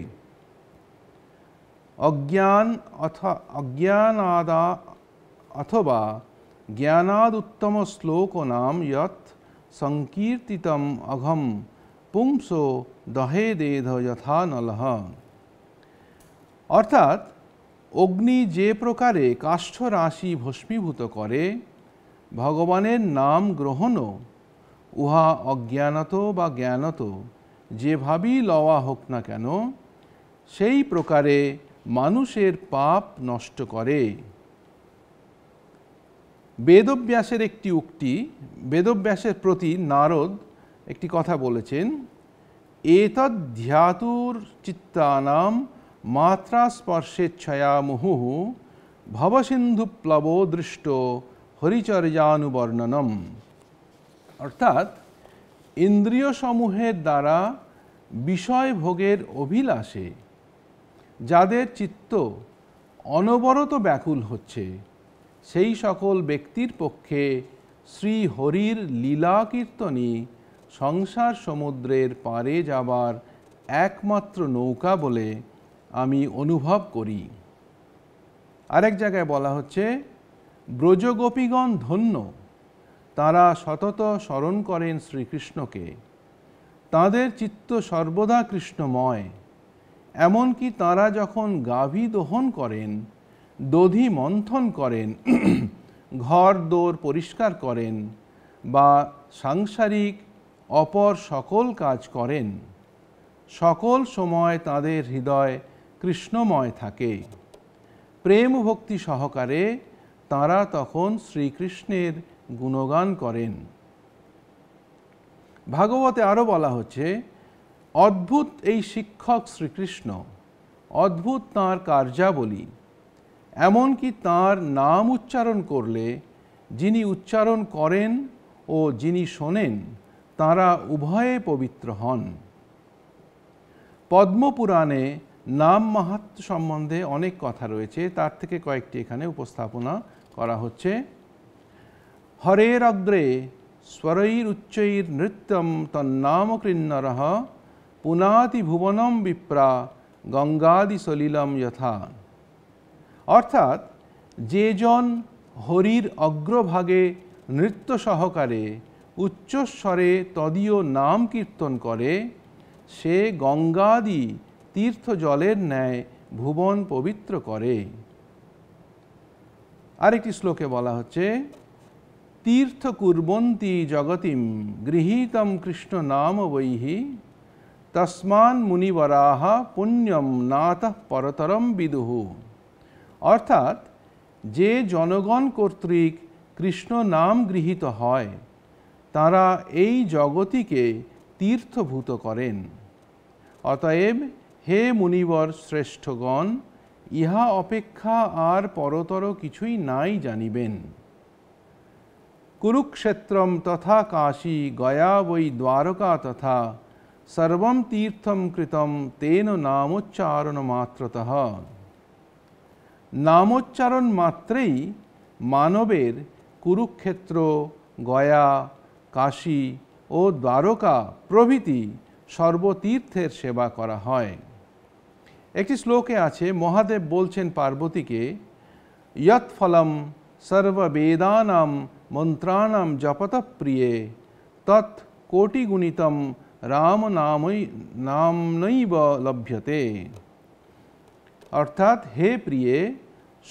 অজ্ঞান অথা অজ্ঞানাদা অথবা জ্ঞানাদুত্তম শ্লোক নাম ইয়ত সংকীর্তিতম অঘম পুংস দহে দেধ যথা নলহ অর্থাৎ অগ্নি যে প্রকারে কাষ্ঠ রাশি ভস্মীভূত করে ভগবানের নাম গ্রহণও উহা অজ্ঞানত বা জ্ঞানত যেভাবেই লওয়া হোক না কেন সেই প্রকারে মানুষের পাপ নষ্ট করে বেদব্যাসের একটি উক্তি বেদব্যাসের প্রতি নারদ একটি কথা বলেছেন এতদ ধ্যাতুর চিত্তানাম মাত্রা স্পর্শেচ্ছয়া মুহুহু ভবসিন্ধু প্লব দৃষ্ট হরিচর্যানুবর্ণনম অর্থাৎ ইন্দ্রিয়সমূহের দ্বারা বিষয় ভোগের অভিলাষে যাদের চিত্ত অনবরত ব্যাকুল হচ্ছে সেই সকল ব্যক্তির পক্ষে শ্রী হরির লীলা কীর্তনই সংসার সমুদ্রের পারে যাবার একমাত্র নৌকা বলে আমি অনুভব করি আরেক জায়গায় বলা হচ্ছে ব্রজগোপীগণ ধন্য তারা সতত স্মরণ করেন শ্রীকৃষ্ণকে তাদের চিত্ত সর্বদা কৃষ্ণময় এমনকি তারা যখন গাভী দহন করেন দধি মন্থন করেন ঘর দোর পরিষ্কার করেন বা সাংসারিক অপর সকল কাজ করেন সকল সময় তাদের হৃদয় কৃষ্ণময় থাকে প্রেম ভক্তি সহকারে তারা তখন শ্রীকৃষ্ণের গুণগান করেন ভাগবতে আরও বলা হচ্ছে অদ্ভুত এই শিক্ষক শ্রীকৃষ্ণ অদ্ভুত তাঁর কার্যাবলী এমনকি তার নাম উচ্চারণ করলে যিনি উচ্চারণ করেন ও যিনি শোনেন তারা উভয়ে পবিত্র হন পদ্মপুরাণে নাম মাহাত্ম সম্বন্ধে অনেক কথা রয়েছে তার থেকে কয়েকটি এখানে উপস্থাপনা করা হচ্ছে হরের অগ্রে স্বরৈর উচ্চৈর নৃত্যম তন্নাম কৃন্নর পুনাতি ভুবনম বিপ্রা গঙ্গাদি সলিলম যথা অর্থাৎ যেজন হরির অগ্রভাগে নৃত্য সহকারে উচ্চস্বরে তদীয় নাম কীর্তন করে সে গঙ্গাদি তীর্থ জলের ন্যায় ভুবন পবিত্র করে আরেকটি শ্লোকে বলা হচ্ছে তীর্থ কুর্বন্তি জগতিম গৃহীতম কৃষ্ণ নাম বৈহি তসমান মুনিবরাহ পুণ্যম নাত পরতরম বিদুহু অর্থাৎ যে জনগণ কর্তৃক কৃষ্ণ নাম গৃহীত হয় তারা এই জগতিকে তীর্থভূত করেন অতএব হে মুনিবর শ্রেষ্ঠগণ ইহা অপেক্ষা আর পরতর কিছুই নাই জানিবেন কুরুক্ষেত্রম তথা কাশী গয়া বৈ দ্বারকা তথা সর্বম তীর্থম কৃতম তেন নামোচ্চারণ মাত্রতঃ নামোচ্চারণ মাত্রেই মানবের কুরুক্ষেত্র গয়া কাশী ও দ্বারকা প্রভৃতি সর্বতীর্থের সেবা করা হয় একটি শ্লোকে আছে মহাদেব বলছেন পার্বতীকে ইয়ৎফলম সর্ববেদানাম মন্ত্রাণাম জপতপ্রিয়ে তৎ কোটিগুণিতম রাম নামই নামনৈব লভ্যতে অর্থাৎ হে প্রিয়ে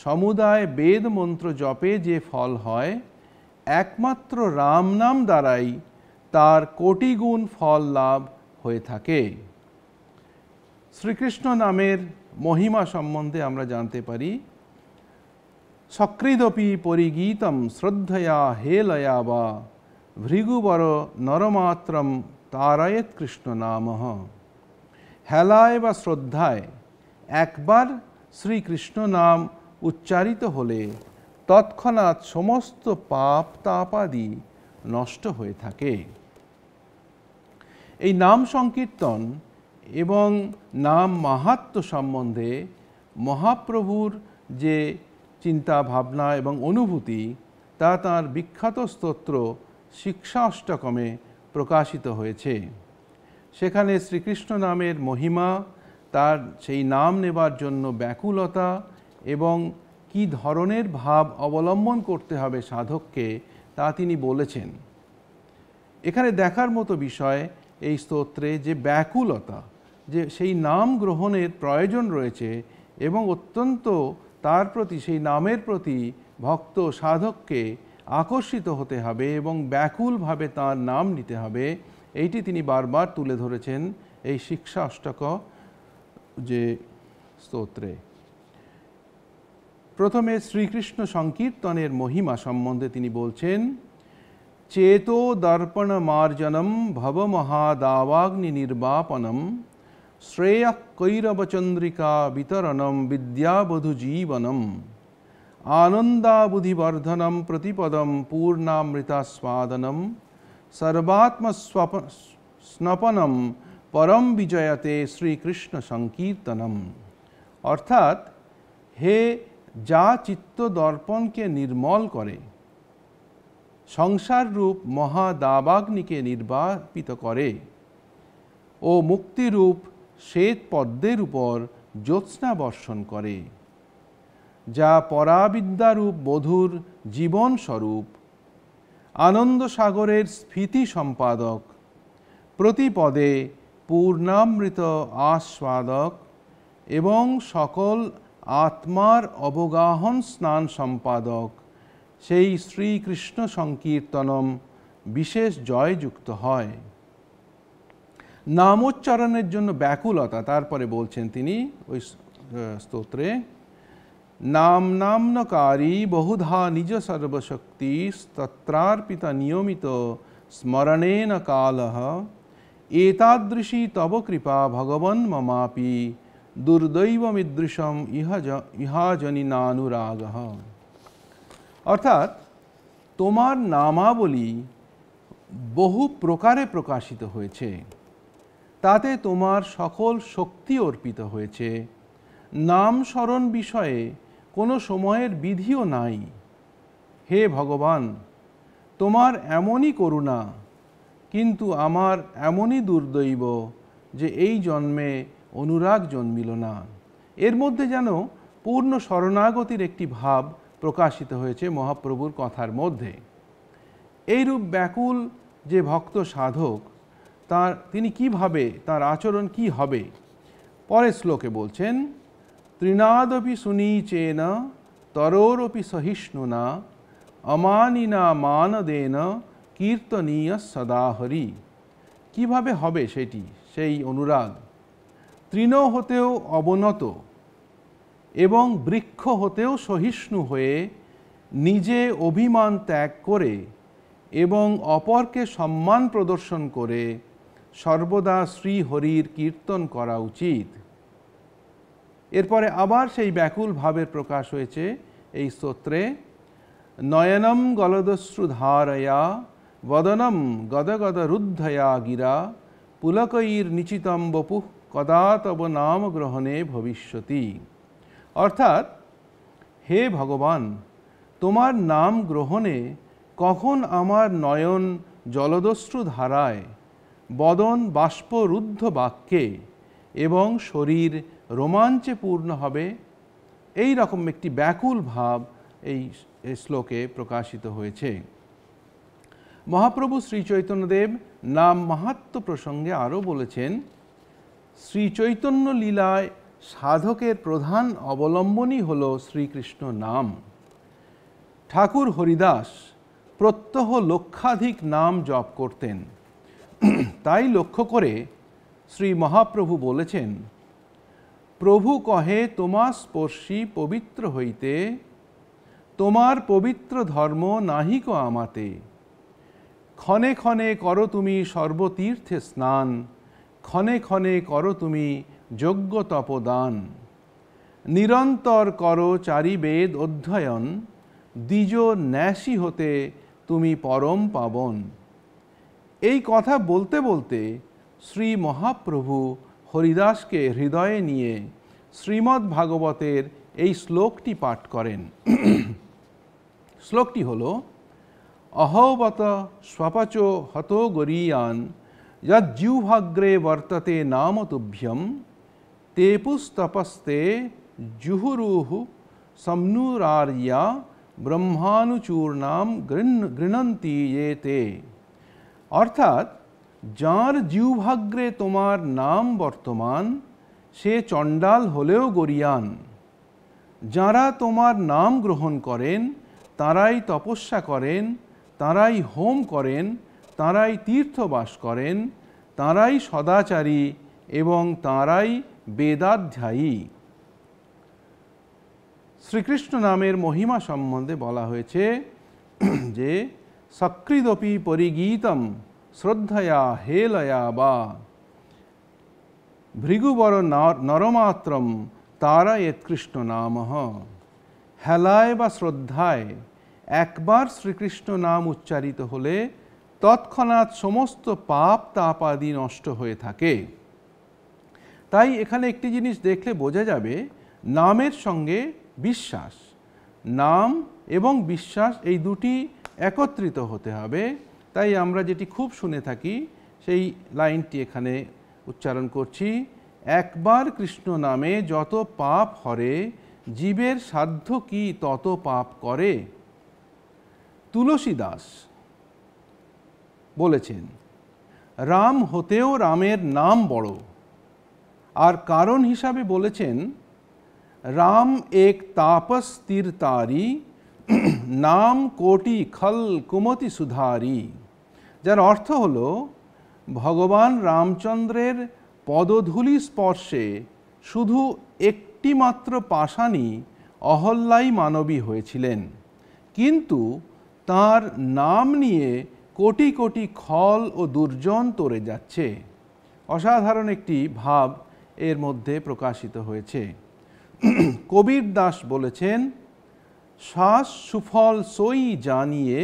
সমুদায় বেদ মন্ত্র জপে যে ফল হয় একমাত্র রাম নাম দ্বারাই তার কোটি গুণ ফল লাভ হয়ে থাকে শ্রীকৃষ্ণ নামের মহিমা সম্বন্ধে আমরা জানতে পারি সকৃদপি পরিগীতম শ্রদ্ধয়া হেলয়া বা ভৃগুবর নরমাত্রম তারায়ত কৃষ্ণ নাম হেলায় বা শ্রদ্ধায় একবার শ্রীকৃষ্ণ নাম উচ্চারিত হলে তৎক্ষণাৎ সমস্ত পাপ তাপাদি নষ্ট হয়ে থাকে এই নাম সংকীর্তন এবং নাম মাহাত্ম সম্বন্ধে মহাপ্রভুর যে চিন্তা ভাবনা এবং অনুভূতি তা তাঁর বিখ্যাত স্তোত্র শিক্ষা অষ্টকমে প্রকাশিত হয়েছে সেখানে শ্রীকৃষ্ণ নামের মহিমা তার সেই নাম নেবার জন্য ব্যাকুলতা এবং কি ধরনের ভাব অবলম্বন করতে হবে সাধককে তা তিনি বলেছেন এখানে দেখার মতো বিষয় এই স্তোত্রে যে ব্যাকুলতা যে সেই নাম গ্রহণের প্রয়োজন রয়েছে এবং অত্যন্ত তার প্রতি সেই নামের প্রতি ভক্ত সাধককে আকর্ষিত হতে হবে এবং ব্যাকুলভাবে তার নাম নিতে হবে এইটি তিনি বারবার তুলে ধরেছেন এই শিক্ষা অষ্টক जे स्तोत्रे प्रथमे श्री कृष्ण संकीर्तনের মহিমা সম্বন্ধে তিনি বলছেন चेतो दर्पण मार्जनम भव महादावाग्नि নির্বাপণম শ্রেয়ক কৈরবচন্দ্রিকা বিতরণম বিদ্যাবধু জীবনম আনন্দা বুদ্ধিবর্ধনম প্রতিপদম পূর্ণামrita স্বাদনম সর্বাত্ম স্বাপনম পরম বিজয়তে শ্রীকৃষ্ণ সংকীর্তনম অর্থাৎ হে যা চিত্ত দর্পণকে নির্মল করে সংসার রূপ মহা দাবাগ্নিকে নির্বাপিত করে ও মুক্তিরূপ শ্বেত পদ্মের উপর জ্যোৎস্না বর্ষণ করে যা পরাবিদ্যারূপ বধুর জীবন স্বরূপ আনন্দ সাগরের স্ফীতি সম্পাদক প্রতিপদে পূর্ণামৃত আস্বাদক এবং সকল আত্মার অবগাহন স্নান সম্পাদক সেই শ্রীকৃষ্ণ সংকীর্তনম বিশেষ জয়যুক্ত হয় নামোচ্চারণের জন্য ব্যাকুলতা তারপরে বলছেন তিনি ওই স্তোত্রে নাম নামনকারী বহুধা নিজ সর্বশক্তি স্তত্রার্পিতা নিয়মিত স্মরণেন কালহ এতাদৃশী তব কৃপা ভগবন মমাপি দুর্দৈবমিদৃশম ইহা ইহাজনিনানুরাগ অর্থাৎ তোমার নামাবলী বহু প্রকারে প্রকাশিত হয়েছে তাতে তোমার সকল শক্তি অর্পিত হয়েছে নাম স্মরণ বিষয়ে কোনো সময়ের বিধিও নাই হে ভগবান তোমার এমনই করুণা কিন্তু আমার এমনই দুর্দৈব যে এই জন্মে অনুরাগ জন্মিল না এর মধ্যে যেন পূর্ণ শরণাগতির একটি ভাব প্রকাশিত হয়েছে মহাপ্রভুর কথার মধ্যে এইরূপ ব্যাকুল যে ভক্ত সাধক তার তিনি কিভাবে তার আচরণ কি হবে পরের শ্লোকে বলছেন তৃণাদপি না তরোরপি সহিষ্ণু না অমানিনা মানদেন কীর্তনীয় সদাহরি কিভাবে হবে সেটি সেই অনুরাগ তৃণ হতেও অবনত এবং বৃক্ষ হতেও সহিষ্ণু হয়ে নিজে অভিমান ত্যাগ করে এবং অপরকে সম্মান প্রদর্শন করে সর্বদা শ্রীহরির কীর্তন করা উচিত এরপরে আবার সেই ব্যাকুল ভাবের প্রকাশ হয়েছে এই স্তোত্রে নয়নম গলদস্রুধারয়া वदनं गदगदरुद्धया गिरा পুলকৈর্নিচিতম বপুঃ কদা তব নাম গ্রহণে ভবিষ্যতি অর্থাৎ হে ভগবান তোমার নাম গ্রহণে কখন আমার নয়ন জলদস্রু ধারায় বদন বাষ্পরুদ্ধ বাক্যে এবং শরীর রোমাঞ্চে পূর্ণ হবে এই রকম একটি ব্যাকুল ভাব এই শ্লোকে প্রকাশিত হয়েছে মহাপ্রভু শ্রী চৈতন্যদেব নাম মাহাত্ম প্রসঙ্গে আরও বলেছেন শ্রী চৈতন্য লীলায় সাধকের প্রধান অবলম্বনই হল শ্রীকৃষ্ণ নাম ঠাকুর হরিদাস প্রত্যহ লক্ষাধিক নাম জপ করতেন তাই লক্ষ্য করে শ্রী মহাপ্রভু বলেছেন প্রভু কহে তোমার স্পর্শী পবিত্র হইতে তোমার পবিত্র ধর্ম নাহিক আমাতে ক্ষণে ক্ষণে করো তুমি সর্বতীর্থে স্নান ক্ষণে ক্ষণে করো তুমি যোগ্য তপদান নিরন্তর করো চারিবেদ অধ্যয়ন দ্বিজ ন্যাসী হতে তুমি পরম পাবন এই কথা বলতে বলতে শ্রী মহাপ্রভু হরিদাসকে হৃদয়ে নিয়ে শ্রীমদ্ ভাগবতের এই শ্লোকটি পাঠ করেন শ্লোকটি হলো অহৌবত স্বপচো হতো গরীয়ান যজ্জুহাগ্রে বর্ততে নাম তুভ্যম তেপুস্তপস্তে জুহুরুহু সমনুরার্যা ব্রহ্মানুচূর্ণাম গৃণন্তি ইয়ে তে অর্থাৎ যার জিউভাগ্রে তোমার নাম বর্তমান সে চণ্ডাল হলেও গরিয়ান যারা তোমার নাম গ্রহণ করেন তারাই তপস্যা করেন তাঁরাই হোম করেন তাঁরাই তীর্থবাস করেন তাঁরাই সদাচারী এবং তাঁরাই বেদাধ্যায়ী শ্রীকৃষ্ণ নামের মহিমা সম্বন্ধে বলা হয়েছে যে সকৃদপি পরিগীতম শ্রদ্ধয়া হেলয়া বা ভৃগুবর নরমাত্রম তারা এৎকৃষ্ণ নাম হেলায় বা শ্রদ্ধায় একবার শ্রীকৃষ্ণ নাম উচ্চারিত হলে তৎক্ষণাৎ সমস্ত পাপ তাপাদি নষ্ট হয়ে থাকে তাই এখানে একটি জিনিস দেখলে বোঝা যাবে নামের সঙ্গে বিশ্বাস নাম এবং বিশ্বাস এই দুটি একত্রিত হতে হবে তাই আমরা যেটি খুব শুনে থাকি সেই লাইনটি এখানে উচ্চারণ করছি একবার কৃষ্ণ নামে যত পাপ হরে জীবের সাধ্য কি তত পাপ করে তুলসী দাস বলেছেন রাম হতেও রামের নাম বড় আর কারণ হিসাবে বলেছেন রাম এক তাপস তীর্তারি নাম কোটি খল কুমতি সুধারি যার অর্থ হল ভগবান রামচন্দ্রের পদধূলি স্পর্শে শুধু একটিমাত্র পাশানি অহল্যাই মানবী হয়েছিলেন কিন্তু তার নাম নিয়ে কোটি কোটি খল ও দুর্জন তরে যাচ্ছে অসাধারণ একটি ভাব এর মধ্যে প্রকাশিত হয়েছে কবির দাস বলেছেন শ্বাস সুফল সই জানিয়ে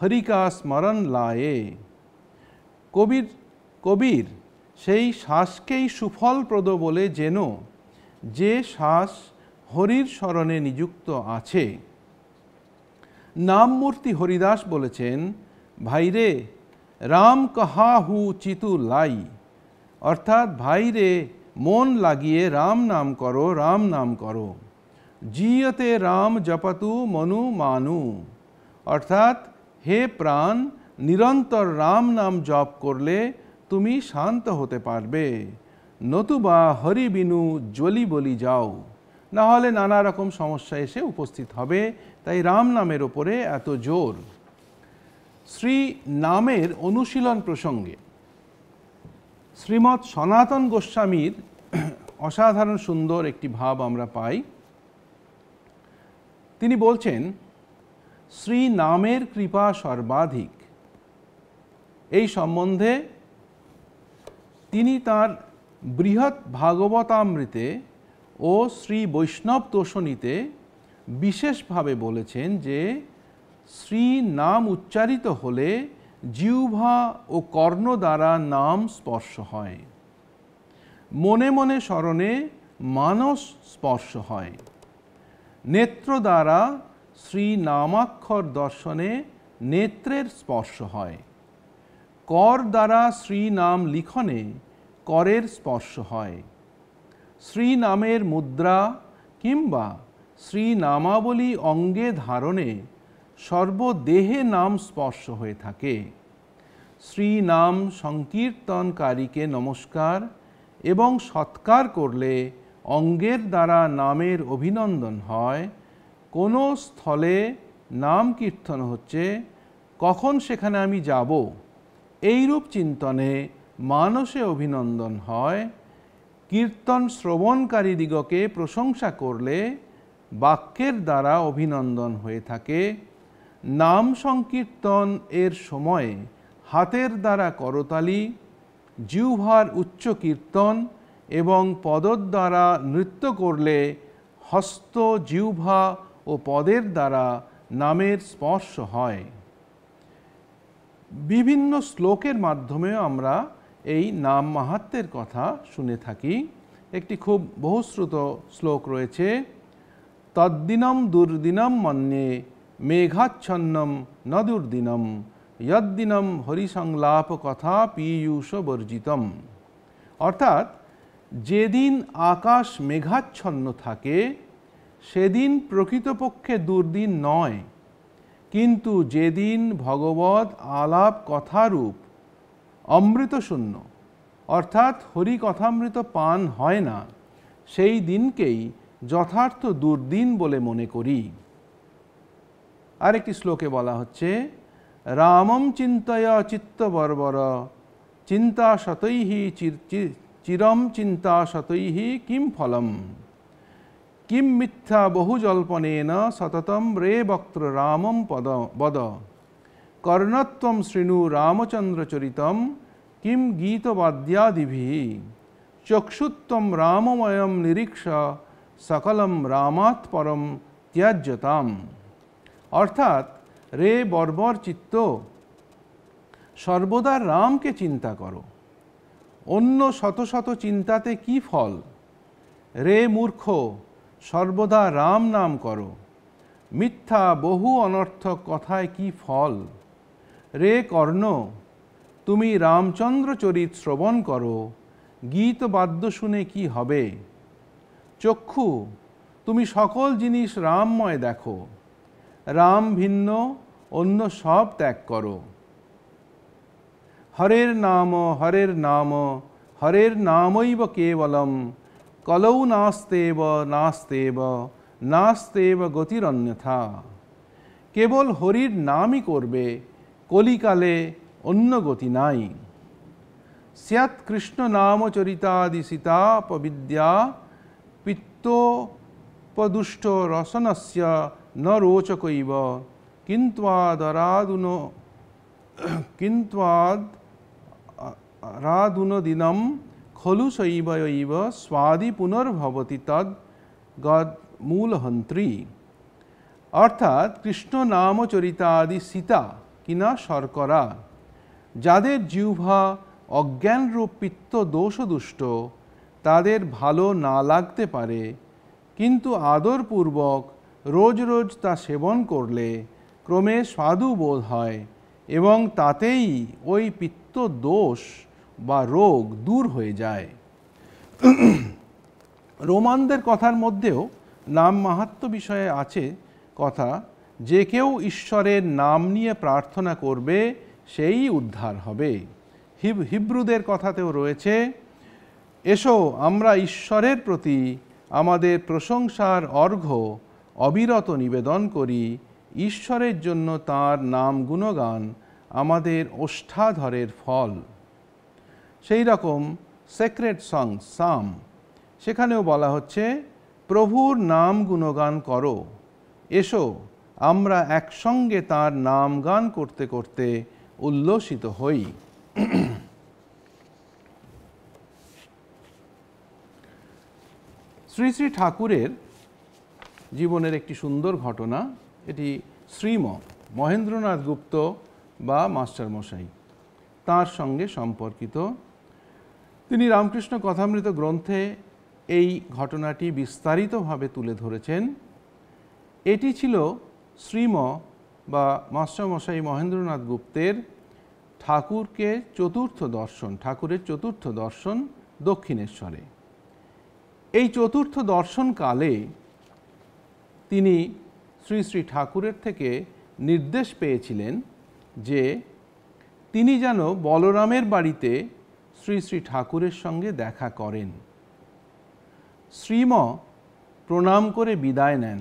হরিকা স্মরণ লায়ে কবির কবির সেই শ্বাসকেই সুফলপ্রদ বলে যেন যে শ্বাস হরির স্মরণে নিযুক্ত আছে নামমূর্তি হরিদাস বলেছেন ভাইরে রাম কহা হু চিতু লাই অর্থাৎ ভাইরে মন লাগিয়ে রাম নাম করো রাম নাম করো জিয়তে রাম জপতু মনু মানু অর্থাৎ হে প্রাণ নিরন্তর রাম নাম জপ করলে তুমি শান্ত হতে পারবে নতুবা হরিবিনু জলি বলি যাও না হলে নানা রকম সমস্যা এসে উপস্থিত হবে তাই রাম নামের ওপরে এত জোর শ্রী নামের অনুশীলন প্রসঙ্গে শ্রীমৎ সনাতন গোস্বামীর অসাধারণ সুন্দর একটি ভাব আমরা পাই তিনি বলছেন শ্রী নামের কৃপা সর্বাধিক এই সম্বন্ধে তিনি তার বৃহৎ ভাগবতামৃতে ও শ্রী বৈষ্ণব তোষণীতে বিশেষভাবে বলেছেন যে শ্রী নাম উচ্চারিত হলে জিউভা ও কর্ণ দ্বারা নাম স্পর্শ হয় মনে মনে স্মরণে মানস স্পর্শ হয় নেত্র দ্বারা শ্রী নামাক্ষর দর্শনে নেত্রের স্পর্শ হয় কর দ্বারা শ্রী নাম লিখনে করের স্পর্শ হয় শ্রীনামের মুদ্রা কিংবা শ্রীনামাবলী অঙ্গে ধারণে সর্বদেহে নাম স্পর্শ হয়ে থাকে শ্রীনাম সংকীর্তনকারীকে নমস্কার এবং সৎকার করলে অঙ্গের দ্বারা নামের অভিনন্দন হয় কোনো স্থলে নাম কীর্তন হচ্ছে কখন সেখানে আমি যাব এইরূপ চিন্তনে মানসে অভিনন্দন হয় কীর্তন শ্রবণকারীদিগকে প্রশংসা করলে বাক্যের দ্বারা অভিনন্দন হয়ে থাকে নাম সংকীর্তন এর সময়ে হাতের দ্বারা করতালি জিহ্বার উচ্চ কীর্তন এবং পদর দ্বারা নৃত্য করলে হস্ত জিহ্বা ও পদের দ্বারা নামের স্পর্শ হয় বিভিন্ন শ্লোকের মাধ্যমেও আমরা এই নাম মাহাত্মের কথা শুনে থাকি একটি খুব বহুশ্রুত শ্লোক রয়েছে তদ্দিনম দুর্দিনম মন্যে মেঘাচ্ছন্নম দুর্দিনম ইয়দ্দিনম হরিসংলাপ কথা পীয়ূষ বর্জিতম অর্থাৎ যেদিন আকাশ মেঘাচ্ছন্ন থাকে সেদিন প্রকৃতপক্ষে দুর্দিন নয় কিন্তু যেদিন ভগবত আলাপ কথারূপ অমৃত শূন্য অর্থাৎ হরি কথামৃত পান হয় না সেই দিনকেই যথার্থ দুর্দিন বলে মনে করি আরেকটি শ্লোকে বলা হচ্ছে রামম চিন্তয়া চিত্তবর্বর চিন্তা শতৈহি চিরম চিন্তা শতৈহি কিম ফলম কিম মিথ্যা বহু জল্পনেন সততম রে বক্ত্র রামম পদ বদ কর্ণত্বম শৃণু রামচন্দ্রচরিতম কিম গীতবাদ্যাদিভি চক্ষুত্বম রামময়ম নিরীক্ষ সকলম রামাত পরম ত্যাজ্যতাম অর্থাৎ রে বর্বর চিত্ত সর্বদা রামকে চিন্তা করো অন্য শত শত চিন্তাতে কি ফল রে মূর্খ সর্বদা রাম নাম করো মিথ্যা বহু অনর্থক কথায় কি ফল রে কর্ণ তুমি রামচন্দ্র চরিত শ্রবণ করো গীত বাদ্য শুনে কি হবে চক্ষু তুমি সকল জিনিস রামময় দেখো রাম ভিন্ন অন্য সব ত্যাগ করো হরের নাম হরের নাম হরের নামৈব কেবলম কলৌ নাস্তেব নাস্তেব নাস্তেব গতিরন্যথা কেবল হরির নামই করবে कलिकाले अन्न गति नाई सैत्कृष्ण नामचरितादिशिता पविद्या पित्तोपदुष्ट रसन से न रोचक किंवादरादुन किंवादरादुन दिन खलु शैव स्वादी पुनर्भवती तद मूलहंत्री अर्थात कृष्ण नाम चरितादि सीता কিনা শর্করা যাদের জিহ্বা অজ্ঞানরূপ পিত্ত দোষদুষ্ট তাদের ভালো না লাগতে পারে কিন্তু আদরপূর্বক রোজ রোজ তা সেবন করলে ক্রমে স্বাদু বোধ হয় এবং তাতেই ওই পিত্ত দোষ বা রোগ দূর হয়ে যায় রোমানদের কথার মধ্যেও নাম মাহাত্ম বিষয়ে আছে কথা যে কেউ ঈশ্বরের নাম নিয়ে প্রার্থনা করবে সেই উদ্ধার হবে হিব্রুদের কথাতেও রয়েছে এসো আমরা ঈশ্বরের প্রতি আমাদের প্রশংসার অর্ঘ্য অবিরত নিবেদন করি ঈশ্বরের জন্য তার নাম গুণগান আমাদের ওষ্ঠাধরের ফল সেই রকম সেক্রেট সং সাম সেখানেও বলা হচ্ছে প্রভুর নাম গুণগান করো এসো আমরা একসঙ্গে তার নাম গান করতে করতে উল্লসিত হই শ্রী শ্রী ঠাকুরের জীবনের একটি সুন্দর ঘটনা এটি শ্রীম মহেন্দ্রনাথ গুপ্ত বা মাস্টার মশাই তার সঙ্গে সম্পর্কিত তিনি রামকৃষ্ণ কথামৃত গ্রন্থে এই ঘটনাটি বিস্তারিতভাবে তুলে ধরেছেন এটি ছিল শ্রীম বা মাস্টারমশাই মহেন্দ্রনাথ গুপ্তের ঠাকুরকে চতুর্থ দর্শন ঠাকুরের চতুর্থ দর্শন দক্ষিণেশ্বরে এই চতুর্থ দর্শনকালে তিনি শ্রী শ্রী ঠাকুরের থেকে নির্দেশ পেয়েছিলেন যে তিনি যেন বলরামের বাড়িতে শ্রী শ্রী ঠাকুরের সঙ্গে দেখা করেন শ্রীম প্রণাম করে বিদায় নেন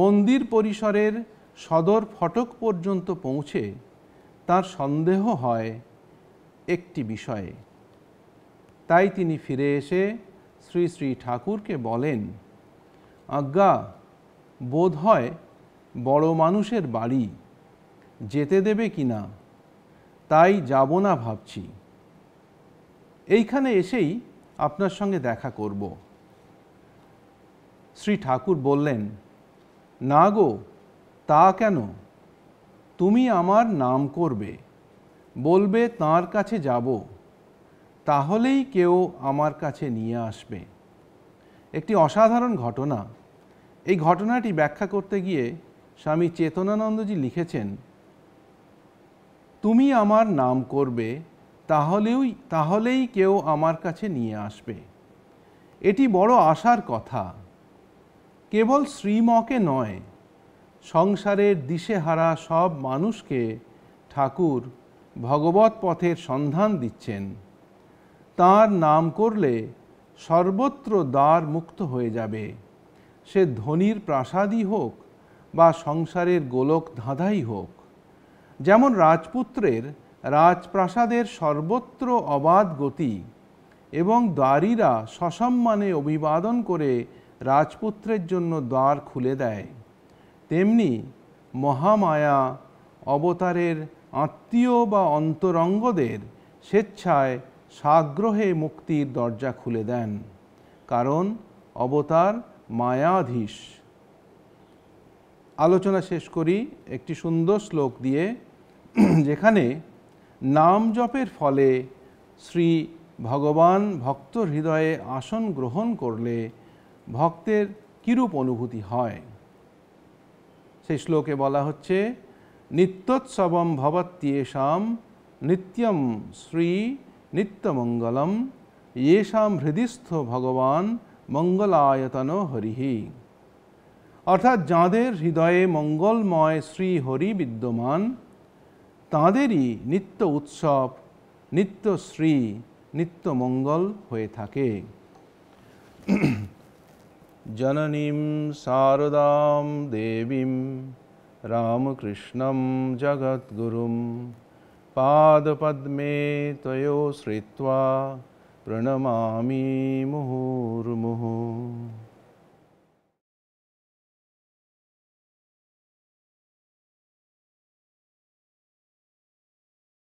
মন্দির পরিসরের সদর ফটক পর্যন্ত পৌঁছে তার সন্দেহ হয় একটি বিষয়ে তাই তিনি ফিরে এসে শ্রী শ্রী ঠাকুরকে বলেন আজ্ঞা বোধ হয় বড় মানুষের বাড়ি যেতে দেবে কি না তাই যাব না ভাবছি এইখানে এসেই আপনার সঙ্গে দেখা করব শ্রী ঠাকুর বললেন না গো তা কেন তুমি আমার নাম করবে বলবে তার কাছে যাব তাহলেই কেউ আমার কাছে নিয়ে আসবে একটি অসাধারণ ঘটনা এই ঘটনাটি ব্যাখ্যা করতে গিয়ে স্বামী চেতনানন্দজি লিখেছেন তুমি আমার নাম করবে তাহলেও তাহলেই কেউ আমার কাছে নিয়ে আসবে এটি বড় আশার কথা কেবল শ্রীমকে নয় সংসারের দিশেহারা সব মানুষকে ঠাকুর ভগবত পথের সন্ধান দিচ্ছেন তার নাম করলে সর্বত্র দ্বার মুক্ত হয়ে যাবে সে ধনির প্রাসাদই হোক বা সংসারের গোলক ধাঁধাই হোক যেমন রাজপুত্রের রাজপ্রাসাদের সর্বত্র অবাধ গতি এবং দ্বারীরা সসম্মানে অভিবাদন করে রাজপুত্রের জন্য দ্বার খুলে দেয় তেমনি মহামায়া অবতারের আত্মীয় বা অন্তরঙ্গদের স্বেচ্ছায় সাগ্রহে মুক্তির দরজা খুলে দেন কারণ অবতার মায়াধীশ আলোচনা শেষ করি একটি সুন্দর শ্লোক দিয়ে যেখানে নাম জপের ফলে শ্রী ভগবান ভক্ত হৃদয়ে আসন গ্রহণ করলে ভক্তের কিরূপ অনুভূতি হয় সেই শ্লোকে বলা হচ্ছে নিত্যোৎসবম ভবত্যেষাম নিত্যম শ্রী নিত্যমঙ্গলম এষাম হৃদিস্থ ভগবান মঙ্গলায়তন হরিহি অর্থাৎ যাঁদের হৃদয়ে মঙ্গলময় শ্রী হরি বিদ্যমান তাঁদেরই নিত্য উৎসব নিত্য শ্রী নিত্য মঙ্গল হয়ে থাকে जननीं शारदां देवीं रामकृष्णं जगद्गुरुं पादपद्मे त्वयो श्रित्वा प्रणमामि मुहुर्मुहुः